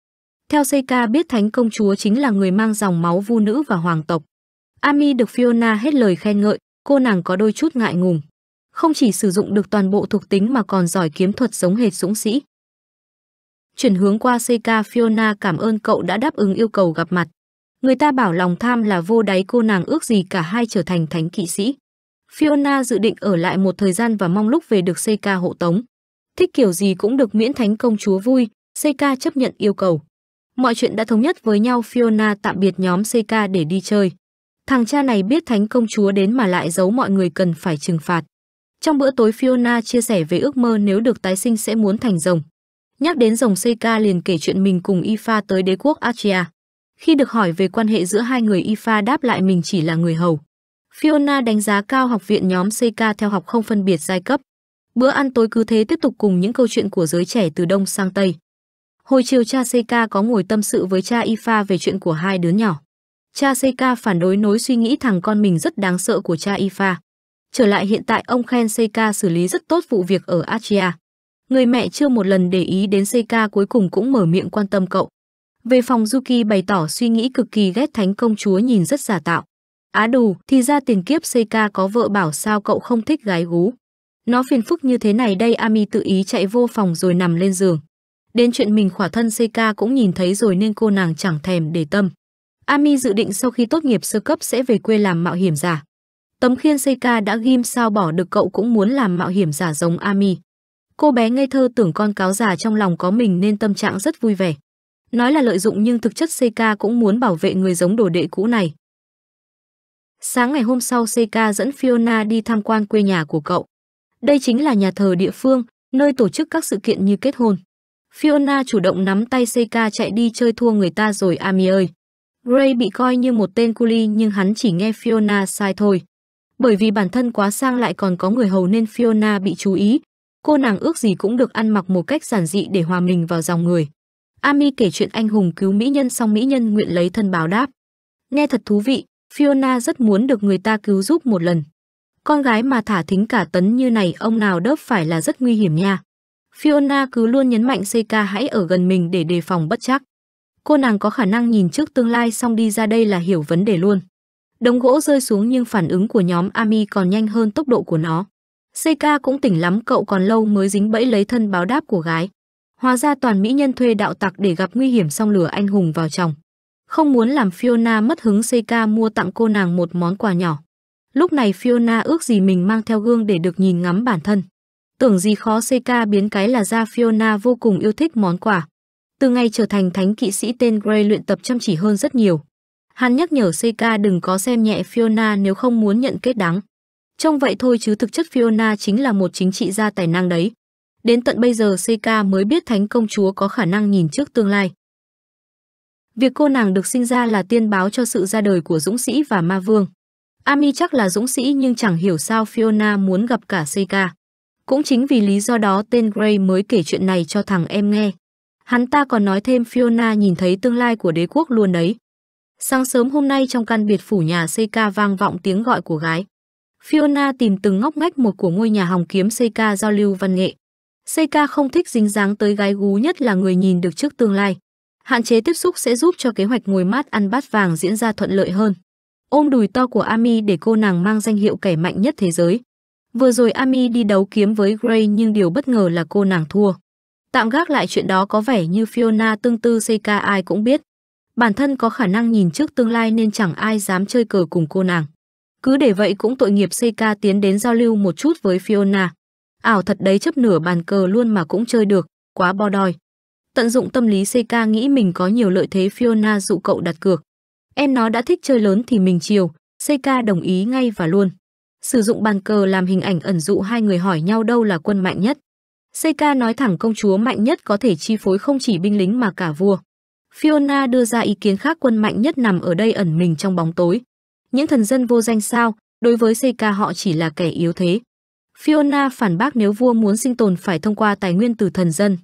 Theo Seika biết thánh công chúa chính là người mang dòng máu vu nữ và hoàng tộc. Ami được Fiona hết lời khen ngợi, cô nàng có đôi chút ngại ngùng. Không chỉ sử dụng được toàn bộ thuộc tính mà còn giỏi kiếm thuật giống hệt dũng sĩ. Chuyển hướng qua Seika Fiona cảm ơn cậu đã đáp ứng yêu cầu gặp mặt. Người ta bảo lòng tham là vô đáy cô nàng ước gì cả hai trở thành thánh kỵ sĩ. Fiona dự định ở lại một thời gian và mong lúc về được Seika hộ tống. Thích kiểu gì cũng được miễn thánh công chúa vui, Seika chấp nhận yêu cầu. Mọi chuyện đã thống nhất với nhau Fiona tạm biệt nhóm Seika để đi chơi. Thằng cha này biết thánh công chúa đến mà lại giấu mọi người cần phải trừng phạt. Trong bữa tối Fiona chia sẻ về ước mơ nếu được tái sinh sẽ muốn thành rồng. Nhắc đến rồng Seika liền kể chuyện mình cùng Ifa tới đế quốc Achia. Khi được hỏi về quan hệ giữa hai người Ifa đáp lại mình chỉ là người hầu. Fiona đánh giá cao học viện nhóm CK theo học không phân biệt giai cấp. Bữa ăn tối cứ thế tiếp tục cùng những câu chuyện của giới trẻ từ Đông sang Tây. Hồi chiều cha CK có ngồi tâm sự với cha Ifa về chuyện của hai đứa nhỏ. Cha CK phản đối nối suy nghĩ thằng con mình rất đáng sợ của cha Ifa. Trở lại hiện tại ông khen CK xử lý rất tốt vụ việc ở Achia. Người mẹ chưa một lần để ý đến CK cuối cùng cũng mở miệng quan tâm cậu. Về phòng Yuki bày tỏ suy nghĩ cực kỳ ghét thánh công chúa nhìn rất giả tạo. Á đù, thì ra tiền kiếp Seika có vợ bảo sao cậu không thích gái gú. Nó phiền phức như thế này đây Ami tự ý chạy vô phòng rồi nằm lên giường. Đến chuyện mình khỏa thân Seika cũng nhìn thấy rồi nên cô nàng chẳng thèm để tâm. Ami dự định sau khi tốt nghiệp sơ cấp sẽ về quê làm mạo hiểm giả. Tấm khiên Seika đã ghim sao bỏ được cậu cũng muốn làm mạo hiểm giả giống Ami. Cô bé ngây thơ tưởng con cáo già trong lòng có mình nên tâm trạng rất vui vẻ. Nói là lợi dụng nhưng thực chất Seika cũng muốn bảo vệ người giống đồ đệ cũ này. Sáng ngày hôm sau Seika dẫn Fiona đi tham quan quê nhà của cậu. Đây chính là nhà thờ địa phương, nơi tổ chức các sự kiện như kết hôn. Fiona chủ động nắm tay Seika chạy đi chơi thua người ta rồi Ami ơi. Gray bị coi như một tên culi nhưng hắn chỉ nghe Fiona sai thôi. Bởi vì bản thân quá sang lại còn có người hầu nên Fiona bị chú ý. Cô nàng ước gì cũng được ăn mặc một cách giản dị để hòa mình vào dòng người. Ami kể chuyện anh hùng cứu mỹ nhân xong mỹ nhân nguyện lấy thân báo đáp. Nghe thật thú vị, Fiona rất muốn được người ta cứu giúp một lần. Con gái mà thả thính cả tấn như này ông nào đớp phải là rất nguy hiểm nha. Fiona cứ luôn nhấn mạnh Seika hãy ở gần mình để đề phòng bất chắc. Cô nàng có khả năng nhìn trước tương lai xong đi ra đây là hiểu vấn đề luôn. Đống gỗ rơi xuống nhưng phản ứng của nhóm Ami còn nhanh hơn tốc độ của nó. Seika cũng tỉnh lắm cậu còn lâu mới dính bẫy lấy thân báo đáp của gái. Hóa ra toàn mỹ nhân thuê đạo tặc để gặp nguy hiểm xong lửa anh hùng vào chồng không muốn làm Fiona mất hứng Seika mua tặng cô nàng một món quà nhỏ. Lúc này Fiona ước gì mình mang theo gương để được nhìn ngắm bản thân. Tưởng gì khó Seika biến cái là ra Fiona vô cùng yêu thích món quà. Từ ngày trở thành thánh kỵ sĩ tên Grey luyện tập chăm chỉ hơn rất nhiều. Hắn nhắc nhở Seika đừng có xem nhẹ Fiona nếu không muốn nhận kết đáng. Trông vậy thôi chứ thực chất Fiona chính là một chính trị gia tài năng đấy. Đến tận bây giờ Seika mới biết thánh công chúa có khả năng nhìn trước tương lai. Việc cô nàng được sinh ra là tiên báo cho sự ra đời của Dũng Sĩ và Ma Vương. Ami chắc là Dũng Sĩ nhưng chẳng hiểu sao Fiona muốn gặp cả Seika. Cũng chính vì lý do đó tên Gray mới kể chuyện này cho thằng em nghe. Hắn ta còn nói thêm Fiona nhìn thấy tương lai của đế quốc luôn đấy. Sáng sớm hôm nay trong căn biệt phủ nhà Seika vang vọng tiếng gọi của gái. Fiona tìm từng ngóc ngách một của ngôi nhà hòng kiếm Seika giao lưu văn nghệ. Seika không thích dính dáng tới gái gú nhất là người nhìn được trước tương lai. Hạn chế tiếp xúc sẽ giúp cho kế hoạch ngồi mát ăn bát vàng diễn ra thuận lợi hơn. Ôm đùi to của Ami để cô nàng mang danh hiệu kẻ mạnh nhất thế giới. Vừa rồi Ami đi đấu kiếm với Gray nhưng điều bất ngờ là cô nàng thua. Tạm gác lại chuyện đó có vẻ như Fiona tương tư CK ai cũng biết. Bản thân có khả năng nhìn trước tương lai nên chẳng ai dám chơi cờ cùng cô nàng. Cứ để vậy cũng tội nghiệp CK tiến đến giao lưu một chút với Fiona. Ảo thật đấy chấp nửa bàn cờ luôn mà cũng chơi được, quá bo đòi. Tận dụng tâm lý CK nghĩ mình có nhiều lợi thế Fiona dụ cậu đặt cược. Em nó đã thích chơi lớn thì mình chiều, CK đồng ý ngay và luôn. Sử dụng bàn cờ làm hình ảnh ẩn dụ hai người hỏi nhau đâu là quân mạnh nhất. CK nói thẳng công chúa mạnh nhất có thể chi phối không chỉ binh lính mà cả vua. Fiona đưa ra ý kiến khác quân mạnh nhất nằm ở đây ẩn mình trong bóng tối. Những thần dân vô danh sao, đối với CK họ chỉ là kẻ yếu thế. Fiona phản bác nếu vua muốn sinh tồn phải thông qua tài nguyên từ thần dân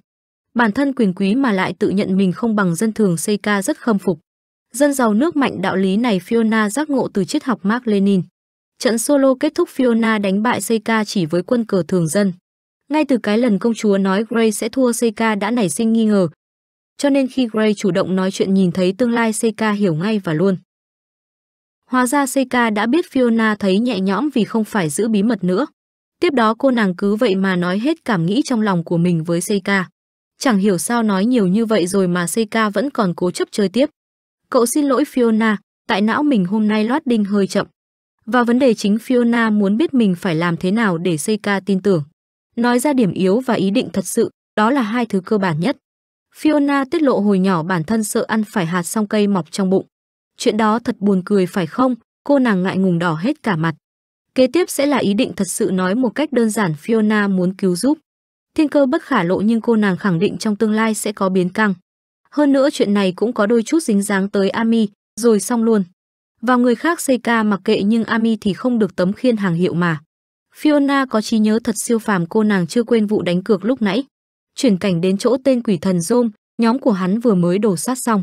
bản thân quyền quý mà lại tự nhận mình không bằng dân thường Seika rất khâm phục. Dân giàu nước mạnh đạo lý này Fiona giác ngộ từ triết học Mark Lenin. Trận solo kết thúc Fiona đánh bại Seika chỉ với quân cờ thường dân. Ngay từ cái lần công chúa nói Gray sẽ thua Seika đã nảy sinh nghi ngờ. Cho nên khi Gray chủ động nói chuyện nhìn thấy tương lai Seika hiểu ngay và luôn. Hóa ra Seika đã biết Fiona thấy nhẹ nhõm vì không phải giữ bí mật nữa. Tiếp đó cô nàng cứ vậy mà nói hết cảm nghĩ trong lòng của mình với Seika. Chẳng hiểu sao nói nhiều như vậy rồi mà Seika vẫn còn cố chấp chơi tiếp. Cậu xin lỗi Fiona, tại não mình hôm nay loát đinh hơi chậm. Và vấn đề chính Fiona muốn biết mình phải làm thế nào để Seika tin tưởng. Nói ra điểm yếu và ý định thật sự, đó là hai thứ cơ bản nhất. Fiona tiết lộ hồi nhỏ bản thân sợ ăn phải hạt song cây mọc trong bụng. Chuyện đó thật buồn cười phải không? Cô nàng ngại ngùng đỏ hết cả mặt. Kế tiếp sẽ là ý định thật sự nói một cách đơn giản Fiona muốn cứu giúp. Thiên cơ bất khả lộ nhưng cô nàng khẳng định trong tương lai sẽ có biến căng. Hơn nữa chuyện này cũng có đôi chút dính dáng tới Ami, rồi xong luôn. Vào người khác xây ca mặc kệ nhưng Ami thì không được tấm khiên hàng hiệu mà. Fiona có trí nhớ thật siêu phàm cô nàng chưa quên vụ đánh cược lúc nãy. Chuyển cảnh đến chỗ tên quỷ thần Rôm, nhóm của hắn vừa mới đổ sát xong.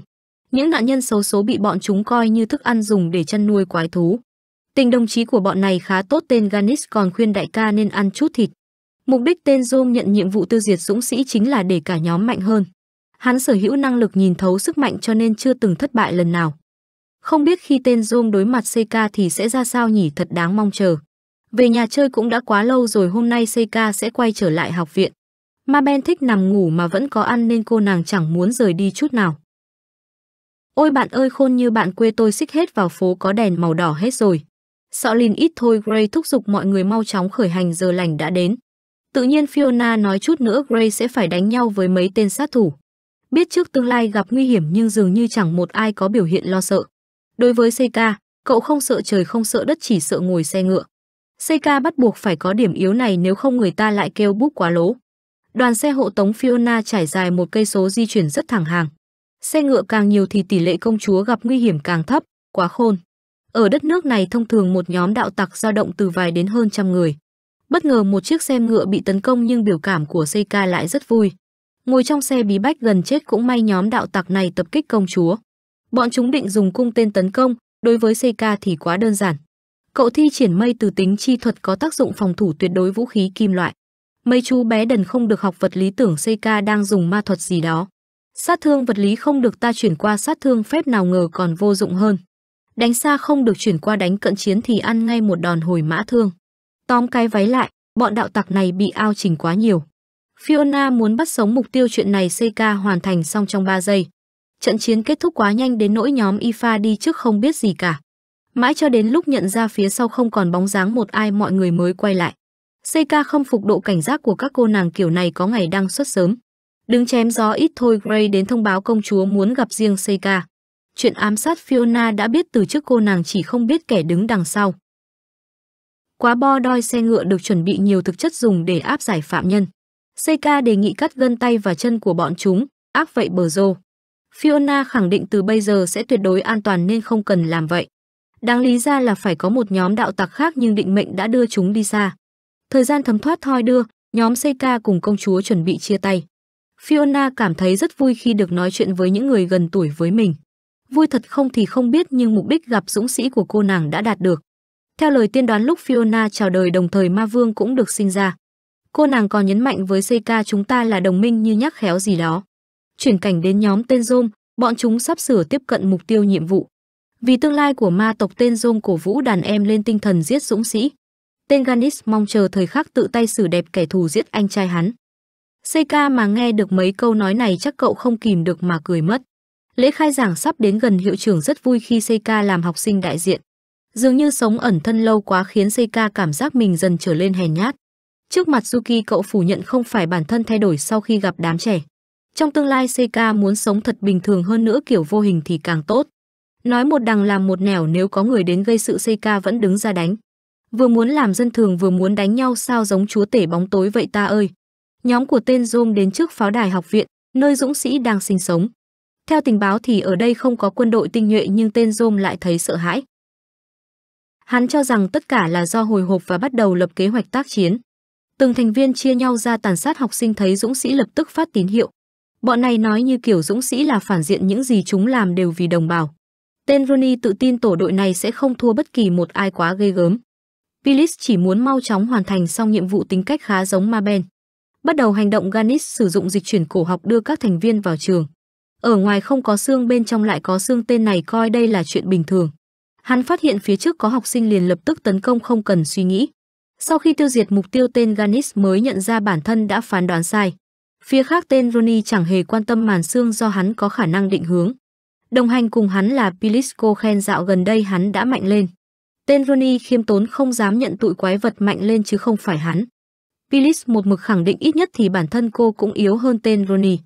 Những nạn nhân xấu số bị bọn chúng coi như thức ăn dùng để chăn nuôi quái thú. Tình đồng chí của bọn này khá tốt tên Ganis còn khuyên đại ca nên ăn chút thịt, Mục đích tên Zoom nhận nhiệm vụ tiêu diệt dũng sĩ chính là để cả nhóm mạnh hơn. Hắn sở hữu năng lực nhìn thấu sức mạnh cho nên chưa từng thất bại lần nào. Không biết khi tên Zoom đối mặt CK thì sẽ ra sao nhỉ thật đáng mong chờ. Về nhà chơi cũng đã quá lâu rồi hôm nay CK sẽ quay trở lại học viện. Ma Ben thích nằm ngủ mà vẫn có ăn nên cô nàng chẳng muốn rời đi chút nào. Ôi bạn ơi khôn như bạn quê tôi xích hết vào phố có đèn màu đỏ hết rồi. Sọ lìn ít thôi Gray thúc giục mọi người mau chóng khởi hành giờ lành đã đến. Tự nhiên Fiona nói chút nữa Gray sẽ phải đánh nhau với mấy tên sát thủ. Biết trước tương lai gặp nguy hiểm nhưng dường như chẳng một ai có biểu hiện lo sợ. Đối với Seika, cậu không sợ trời không sợ đất chỉ sợ ngồi xe ngựa. Seika bắt buộc phải có điểm yếu này nếu không người ta lại kêu búp quá lố. Đoàn xe hộ tống Fiona trải dài một cây số di chuyển rất thẳng hàng. Xe ngựa càng nhiều thì tỷ lệ công chúa gặp nguy hiểm càng thấp, quá khôn. Ở đất nước này thông thường một nhóm đạo tặc dao động từ vài đến hơn trăm người. Bất ngờ một chiếc xe ngựa bị tấn công nhưng biểu cảm của Seika lại rất vui. Ngồi trong xe bí bách gần chết cũng may nhóm đạo tặc này tập kích công chúa. Bọn chúng định dùng cung tên tấn công, đối với Seika thì quá đơn giản. Cậu thi triển mây từ tính chi thuật có tác dụng phòng thủ tuyệt đối vũ khí kim loại. Mấy chú bé đần không được học vật lý tưởng Seika đang dùng ma thuật gì đó. Sát thương vật lý không được ta chuyển qua sát thương phép nào ngờ còn vô dụng hơn. Đánh xa không được chuyển qua đánh cận chiến thì ăn ngay một đòn hồi mã thương. Tóm cái váy lại, bọn đạo tặc này bị ao chỉnh quá nhiều. Fiona muốn bắt sống mục tiêu chuyện này CK hoàn thành xong trong 3 giây. Trận chiến kết thúc quá nhanh đến nỗi nhóm Ifa đi trước không biết gì cả. Mãi cho đến lúc nhận ra phía sau không còn bóng dáng một ai mọi người mới quay lại. CK không phục độ cảnh giác của các cô nàng kiểu này có ngày đang xuất sớm. Đứng chém gió ít thôi Gray đến thông báo công chúa muốn gặp riêng CK. Chuyện ám sát Fiona đã biết từ trước cô nàng chỉ không biết kẻ đứng đằng sau. Quá bo đoi xe ngựa được chuẩn bị nhiều thực chất dùng để áp giải phạm nhân. Seika đề nghị cắt gân tay và chân của bọn chúng, áp vậy bờ rô. Fiona khẳng định từ bây giờ sẽ tuyệt đối an toàn nên không cần làm vậy. Đáng lý ra là phải có một nhóm đạo tặc khác nhưng định mệnh đã đưa chúng đi xa. Thời gian thấm thoát thoi đưa, nhóm Seika cùng công chúa chuẩn bị chia tay. Fiona cảm thấy rất vui khi được nói chuyện với những người gần tuổi với mình. Vui thật không thì không biết nhưng mục đích gặp dũng sĩ của cô nàng đã đạt được. Theo lời tiên đoán lúc Fiona chào đời đồng thời ma vương cũng được sinh ra. Cô nàng còn nhấn mạnh với Seika chúng ta là đồng minh như nhắc khéo gì đó. Chuyển cảnh đến nhóm tên Rôm, bọn chúng sắp sửa tiếp cận mục tiêu nhiệm vụ. Vì tương lai của ma tộc tên Rôm cổ vũ đàn em lên tinh thần giết dũng sĩ. Tên Ganis mong chờ thời khắc tự tay xử đẹp kẻ thù giết anh trai hắn. Seika mà nghe được mấy câu nói này chắc cậu không kìm được mà cười mất. Lễ khai giảng sắp đến gần hiệu trưởng rất vui khi Seika làm học sinh đại diện. Dường như sống ẩn thân lâu quá khiến Seika cảm giác mình dần trở lên hèn nhát. Trước mặt Yuki cậu phủ nhận không phải bản thân thay đổi sau khi gặp đám trẻ. Trong tương lai Seika muốn sống thật bình thường hơn nữa kiểu vô hình thì càng tốt. Nói một đằng làm một nẻo nếu có người đến gây sự Seika vẫn đứng ra đánh. Vừa muốn làm dân thường vừa muốn đánh nhau sao giống chúa tể bóng tối vậy ta ơi. Nhóm của tên Dôm đến trước pháo đài học viện, nơi dũng sĩ đang sinh sống. Theo tình báo thì ở đây không có quân đội tinh nhuệ nhưng tên Dôm lại thấy sợ hãi. Hắn cho rằng tất cả là do hồi hộp và bắt đầu lập kế hoạch tác chiến. Từng thành viên chia nhau ra tàn sát học sinh thấy dũng sĩ lập tức phát tín hiệu. Bọn này nói như kiểu dũng sĩ là phản diện những gì chúng làm đều vì đồng bào. Tên Rony tự tin tổ đội này sẽ không thua bất kỳ một ai quá ghê gớm. Phyllis chỉ muốn mau chóng hoàn thành xong nhiệm vụ tính cách khá giống Maben. Bắt đầu hành động Ganis sử dụng dịch chuyển cổ học đưa các thành viên vào trường. Ở ngoài không có xương bên trong lại có xương tên này coi đây là chuyện bình thường. Hắn phát hiện phía trước có học sinh liền lập tức tấn công không cần suy nghĩ. Sau khi tiêu diệt mục tiêu tên Ganis mới nhận ra bản thân đã phán đoán sai. Phía khác tên Roni chẳng hề quan tâm màn xương do hắn có khả năng định hướng. Đồng hành cùng hắn là Pilisco khen dạo gần đây hắn đã mạnh lên. Tên Roni khiêm tốn không dám nhận tụi quái vật mạnh lên chứ không phải hắn. Pilis một mực khẳng định ít nhất thì bản thân cô cũng yếu hơn tên Roni.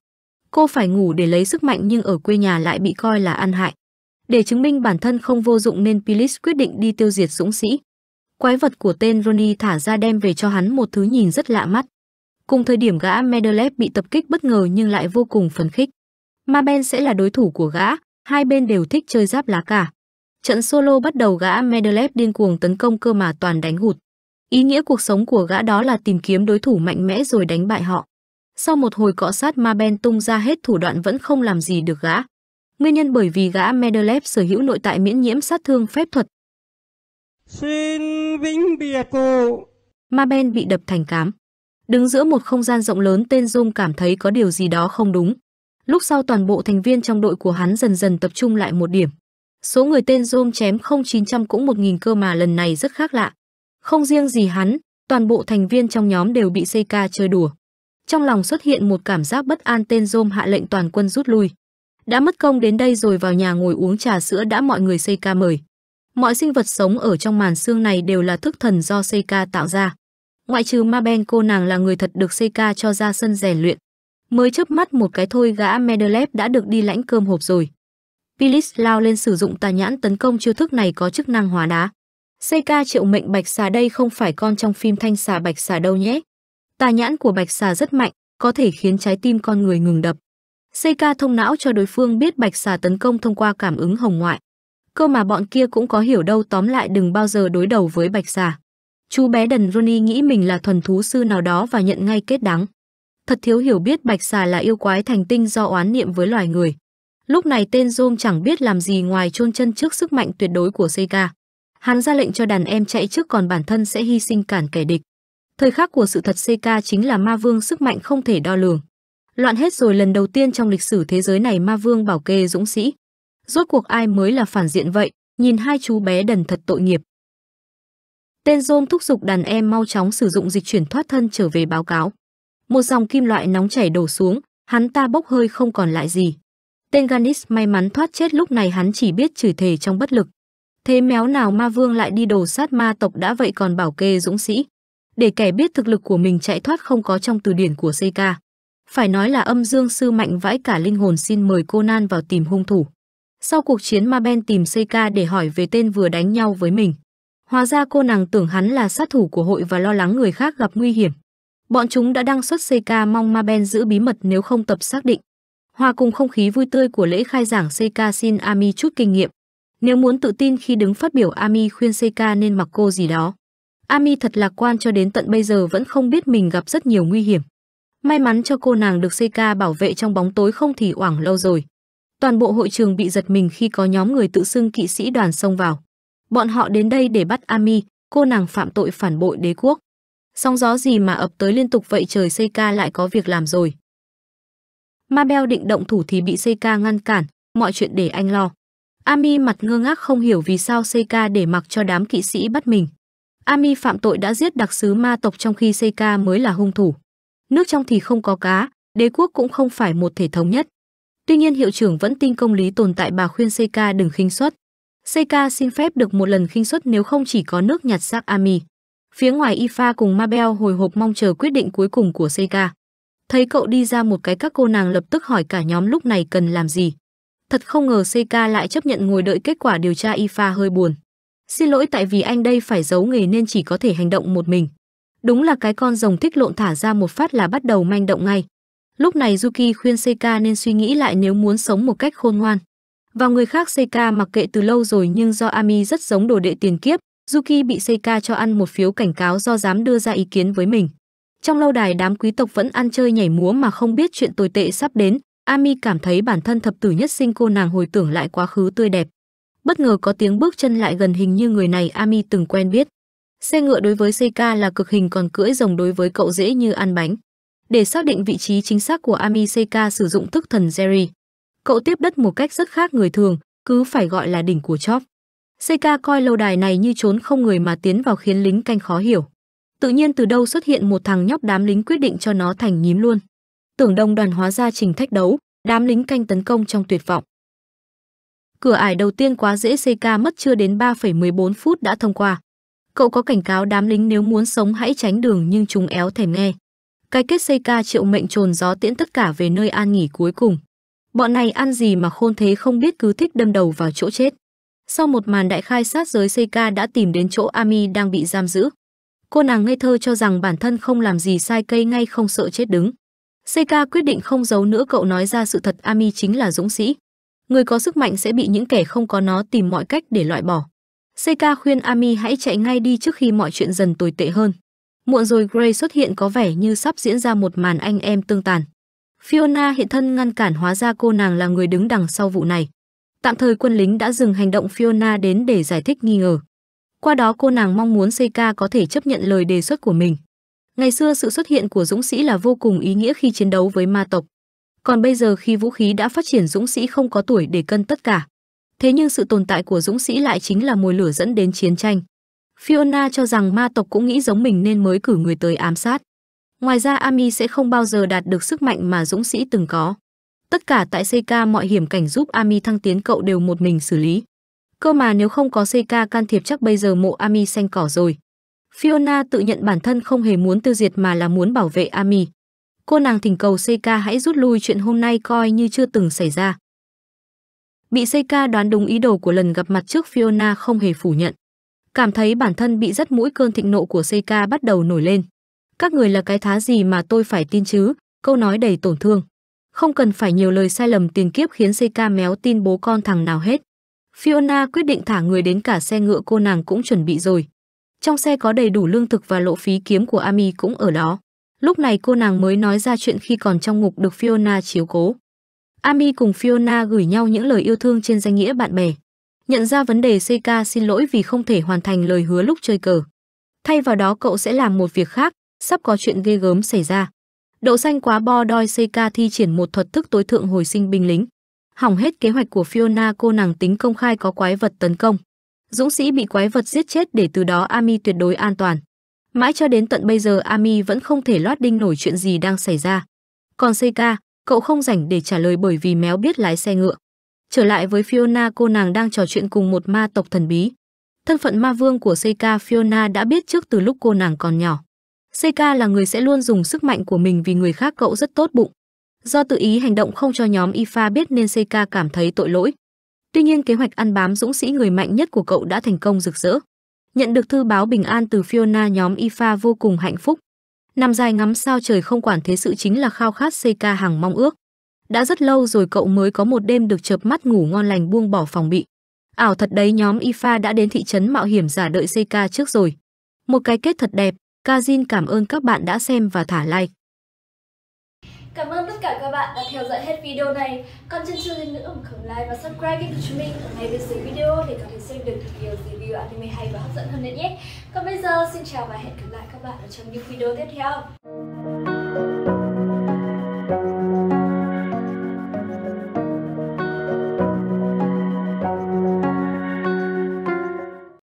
Cô phải ngủ để lấy sức mạnh nhưng ở quê nhà lại bị coi là ăn hại. Để chứng minh bản thân không vô dụng nên Pilis quyết định đi tiêu diệt dũng sĩ. Quái vật của tên Ronnie thả ra đem về cho hắn một thứ nhìn rất lạ mắt. Cùng thời điểm gã Medelev bị tập kích bất ngờ nhưng lại vô cùng phấn khích. Ma Ben sẽ là đối thủ của gã, hai bên đều thích chơi giáp lá cả. Trận solo bắt đầu gã Medelev điên cuồng tấn công cơ mà toàn đánh hụt. Ý nghĩa cuộc sống của gã đó là tìm kiếm đối thủ mạnh mẽ rồi đánh bại họ. Sau một hồi cọ sát Ma Ben tung ra hết thủ đoạn vẫn không làm gì được gã nguyên nhân bởi vì gã Medelev sở hữu nội tại miễn nhiễm sát thương phép thuật. Xin vĩnh biệt cô. Ma Ben bị đập thành cám. Đứng giữa một không gian rộng lớn tên Dung cảm thấy có điều gì đó không đúng. Lúc sau toàn bộ thành viên trong đội của hắn dần dần tập trung lại một điểm. Số người tên Dung chém không 0900 cũng 1000 cơ mà lần này rất khác lạ. Không riêng gì hắn, toàn bộ thành viên trong nhóm đều bị CK chơi đùa. Trong lòng xuất hiện một cảm giác bất an tên Dôm hạ lệnh toàn quân rút lui đã mất công đến đây rồi vào nhà ngồi uống trà sữa đã mọi người xây ca mời. Mọi sinh vật sống ở trong màn xương này đều là thức thần do xây ca tạo ra. Ngoại trừ ma ben cô nàng là người thật được xây ca cho ra sân rèn luyện. Mới chớp mắt một cái thôi gã medelep đã được đi lãnh cơm hộp rồi. Pilis lao lên sử dụng tà nhãn tấn công chiêu thức này có chức năng hóa đá. xây ca triệu mệnh bạch xà đây không phải con trong phim thanh xà bạch xà đâu nhé. Tà nhãn của bạch xà rất mạnh, có thể khiến trái tim con người ngừng đập. Xây ca thông não cho đối phương biết bạch xà tấn công thông qua cảm ứng hồng ngoại. Cơ mà bọn kia cũng có hiểu đâu tóm lại đừng bao giờ đối đầu với bạch xà. Chú bé đần Ronnie nghĩ mình là thuần thú sư nào đó và nhận ngay kết đắng. Thật thiếu hiểu biết bạch xà là yêu quái thành tinh do oán niệm với loài người. Lúc này tên Zom chẳng biết làm gì ngoài chôn chân trước sức mạnh tuyệt đối của Sega. Hắn ra lệnh cho đàn em chạy trước còn bản thân sẽ hy sinh cản kẻ địch. Thời khắc của sự thật Sega chính là ma vương sức mạnh không thể đo lường. Loạn hết rồi lần đầu tiên trong lịch sử thế giới này ma vương bảo kê dũng sĩ. Rốt cuộc ai mới là phản diện vậy, nhìn hai chú bé đần thật tội nghiệp. Tên Rôm thúc giục đàn em mau chóng sử dụng dịch chuyển thoát thân trở về báo cáo. Một dòng kim loại nóng chảy đổ xuống, hắn ta bốc hơi không còn lại gì. Tên Ganis may mắn thoát chết lúc này hắn chỉ biết chửi thề trong bất lực. Thế méo nào ma vương lại đi đồ sát ma tộc đã vậy còn bảo kê dũng sĩ. Để kẻ biết thực lực của mình chạy thoát không có trong từ điển của CK. Phải nói là âm dương sư mạnh vãi cả linh hồn xin mời Conan vào tìm hung thủ. Sau cuộc chiến ma Ben tìm Seika để hỏi về tên vừa đánh nhau với mình. Hóa ra cô nàng tưởng hắn là sát thủ của hội và lo lắng người khác gặp nguy hiểm. Bọn chúng đã đăng xuất Seika mong ma Ben giữ bí mật nếu không tập xác định. Hòa cùng không khí vui tươi của lễ khai giảng Seika xin Ami chút kinh nghiệm. Nếu muốn tự tin khi đứng phát biểu Ami khuyên Seika nên mặc cô gì đó. Ami thật lạc quan cho đến tận bây giờ vẫn không biết mình gặp rất nhiều nguy hiểm. May mắn cho cô nàng được Seika bảo vệ trong bóng tối không thì oảng lâu rồi. Toàn bộ hội trường bị giật mình khi có nhóm người tự xưng kỵ sĩ đoàn xông vào. Bọn họ đến đây để bắt Ami, cô nàng phạm tội phản bội đế quốc. Sóng gió gì mà ập tới liên tục vậy trời Seika lại có việc làm rồi. Mabel định động thủ thì bị Seika ngăn cản, mọi chuyện để anh lo. Ami mặt ngơ ngác không hiểu vì sao Seika để mặc cho đám kỵ sĩ bắt mình. Ami phạm tội đã giết đặc sứ ma tộc trong khi Seika mới là hung thủ nước trong thì không có cá, đế quốc cũng không phải một thể thống nhất. Tuy nhiên hiệu trưởng vẫn tin công lý tồn tại bà khuyên Seika đừng khinh suất. Seika xin phép được một lần khinh suất nếu không chỉ có nước nhặt xác Ami. Phía ngoài Ifa cùng Mabel hồi hộp mong chờ quyết định cuối cùng của Seika. Thấy cậu đi ra một cái các cô nàng lập tức hỏi cả nhóm lúc này cần làm gì. Thật không ngờ Seika lại chấp nhận ngồi đợi kết quả điều tra Ifa hơi buồn. Xin lỗi tại vì anh đây phải giấu nghề nên chỉ có thể hành động một mình. Đúng là cái con rồng thích lộn thả ra một phát là bắt đầu manh động ngay. Lúc này Yuki khuyên Seika nên suy nghĩ lại nếu muốn sống một cách khôn ngoan. Và người khác Seika mặc kệ từ lâu rồi nhưng do Ami rất giống đồ đệ tiền kiếp, Yuki bị Seika cho ăn một phiếu cảnh cáo do dám đưa ra ý kiến với mình. Trong lâu đài đám quý tộc vẫn ăn chơi nhảy múa mà không biết chuyện tồi tệ sắp đến, Ami cảm thấy bản thân thập tử nhất sinh cô nàng hồi tưởng lại quá khứ tươi đẹp. Bất ngờ có tiếng bước chân lại gần hình như người này Ami từng quen biết. Xe ngựa đối với CK là cực hình còn cưỡi rồng đối với cậu dễ như ăn bánh. Để xác định vị trí chính xác của Ami CK sử dụng thức thần Jerry. Cậu tiếp đất một cách rất khác người thường, cứ phải gọi là đỉnh của chóp. CK coi lâu đài này như trốn không người mà tiến vào khiến lính canh khó hiểu. Tự nhiên từ đâu xuất hiện một thằng nhóc đám lính quyết định cho nó thành nhím luôn. Tưởng đông đoàn hóa ra trình thách đấu, đám lính canh tấn công trong tuyệt vọng. Cửa ải đầu tiên quá dễ CK mất chưa đến 3,14 phút đã thông qua. Cậu có cảnh cáo đám lính nếu muốn sống hãy tránh đường nhưng chúng éo thèm nghe. Cái kết xây ca triệu mệnh trồn gió tiễn tất cả về nơi an nghỉ cuối cùng. Bọn này ăn gì mà khôn thế không biết cứ thích đâm đầu vào chỗ chết. Sau một màn đại khai sát giới Seika đã tìm đến chỗ Ami đang bị giam giữ. Cô nàng ngây thơ cho rằng bản thân không làm gì sai cây ngay không sợ chết đứng. Seika quyết định không giấu nữa cậu nói ra sự thật Ami chính là dũng sĩ. Người có sức mạnh sẽ bị những kẻ không có nó tìm mọi cách để loại bỏ. CK khuyên Ami hãy chạy ngay đi trước khi mọi chuyện dần tồi tệ hơn. Muộn rồi Gray xuất hiện có vẻ như sắp diễn ra một màn anh em tương tàn. Fiona hiện thân ngăn cản hóa ra cô nàng là người đứng đằng sau vụ này. Tạm thời quân lính đã dừng hành động Fiona đến để giải thích nghi ngờ. Qua đó cô nàng mong muốn CK có thể chấp nhận lời đề xuất của mình. Ngày xưa sự xuất hiện của dũng sĩ là vô cùng ý nghĩa khi chiến đấu với ma tộc. Còn bây giờ khi vũ khí đã phát triển dũng sĩ không có tuổi để cân tất cả thế nhưng sự tồn tại của dũng sĩ lại chính là mồi lửa dẫn đến chiến tranh. Fiona cho rằng ma tộc cũng nghĩ giống mình nên mới cử người tới ám sát. Ngoài ra Ami sẽ không bao giờ đạt được sức mạnh mà dũng sĩ từng có. Tất cả tại CK mọi hiểm cảnh giúp Ami thăng tiến cậu đều một mình xử lý. Cơ mà nếu không có CK can thiệp chắc bây giờ mộ Ami xanh cỏ rồi. Fiona tự nhận bản thân không hề muốn tiêu diệt mà là muốn bảo vệ Ami. Cô nàng thỉnh cầu CK hãy rút lui chuyện hôm nay coi như chưa từng xảy ra. Bị Seika đoán đúng ý đồ của lần gặp mặt trước Fiona không hề phủ nhận. Cảm thấy bản thân bị rất mũi cơn thịnh nộ của Seika bắt đầu nổi lên. Các người là cái thá gì mà tôi phải tin chứ, câu nói đầy tổn thương. Không cần phải nhiều lời sai lầm tiền kiếp khiến Seika méo tin bố con thằng nào hết. Fiona quyết định thả người đến cả xe ngựa cô nàng cũng chuẩn bị rồi. Trong xe có đầy đủ lương thực và lộ phí kiếm của Ami cũng ở đó. Lúc này cô nàng mới nói ra chuyện khi còn trong ngục được Fiona chiếu cố. Ami cùng Fiona gửi nhau những lời yêu thương trên danh nghĩa bạn bè. Nhận ra vấn đề Seika xin lỗi vì không thể hoàn thành lời hứa lúc chơi cờ. Thay vào đó cậu sẽ làm một việc khác, sắp có chuyện ghê gớm xảy ra. Đậu xanh quá bo đòi Seika thi triển một thuật thức tối thượng hồi sinh binh lính. Hỏng hết kế hoạch của Fiona cô nàng tính công khai có quái vật tấn công. Dũng sĩ bị quái vật giết chết để từ đó Ami tuyệt đối an toàn. Mãi cho đến tận bây giờ Ami vẫn không thể lót đinh nổi chuyện gì đang xảy ra. Còn Seika, cậu không rảnh để trả lời bởi vì méo biết lái xe ngựa. Trở lại với Fiona cô nàng đang trò chuyện cùng một ma tộc thần bí. Thân phận ma vương của Seika Fiona đã biết trước từ lúc cô nàng còn nhỏ. Seika là người sẽ luôn dùng sức mạnh của mình vì người khác cậu rất tốt bụng. Do tự ý hành động không cho nhóm Ifa biết nên Seika cảm thấy tội lỗi. Tuy nhiên kế hoạch ăn bám dũng sĩ người mạnh nhất của cậu đã thành công rực rỡ. Nhận được thư báo bình an từ Fiona nhóm Ifa vô cùng hạnh phúc. Nằm dài ngắm sao trời không quản thế sự chính là khao khát CK hàng mong ước. Đã rất lâu rồi cậu mới có một đêm được chợp mắt ngủ ngon lành buông bỏ phòng bị. Ảo thật đấy nhóm IFA đã đến thị trấn mạo hiểm giả đợi CK trước rồi. Một cái kết thật đẹp, Kazin cảm ơn các bạn đã xem và thả like. Cảm ơn tất cả các bạn đã theo dõi hết video này. Còn chân chưa lên nữa, không like và subscribe kênh của chúng mình ở ngay bên dưới video để có thể xem được nhiều review anime hay và hấp dẫn hơn nữa nhé. Còn bây giờ, xin chào và hẹn gặp lại các bạn ở trong những video tiếp theo.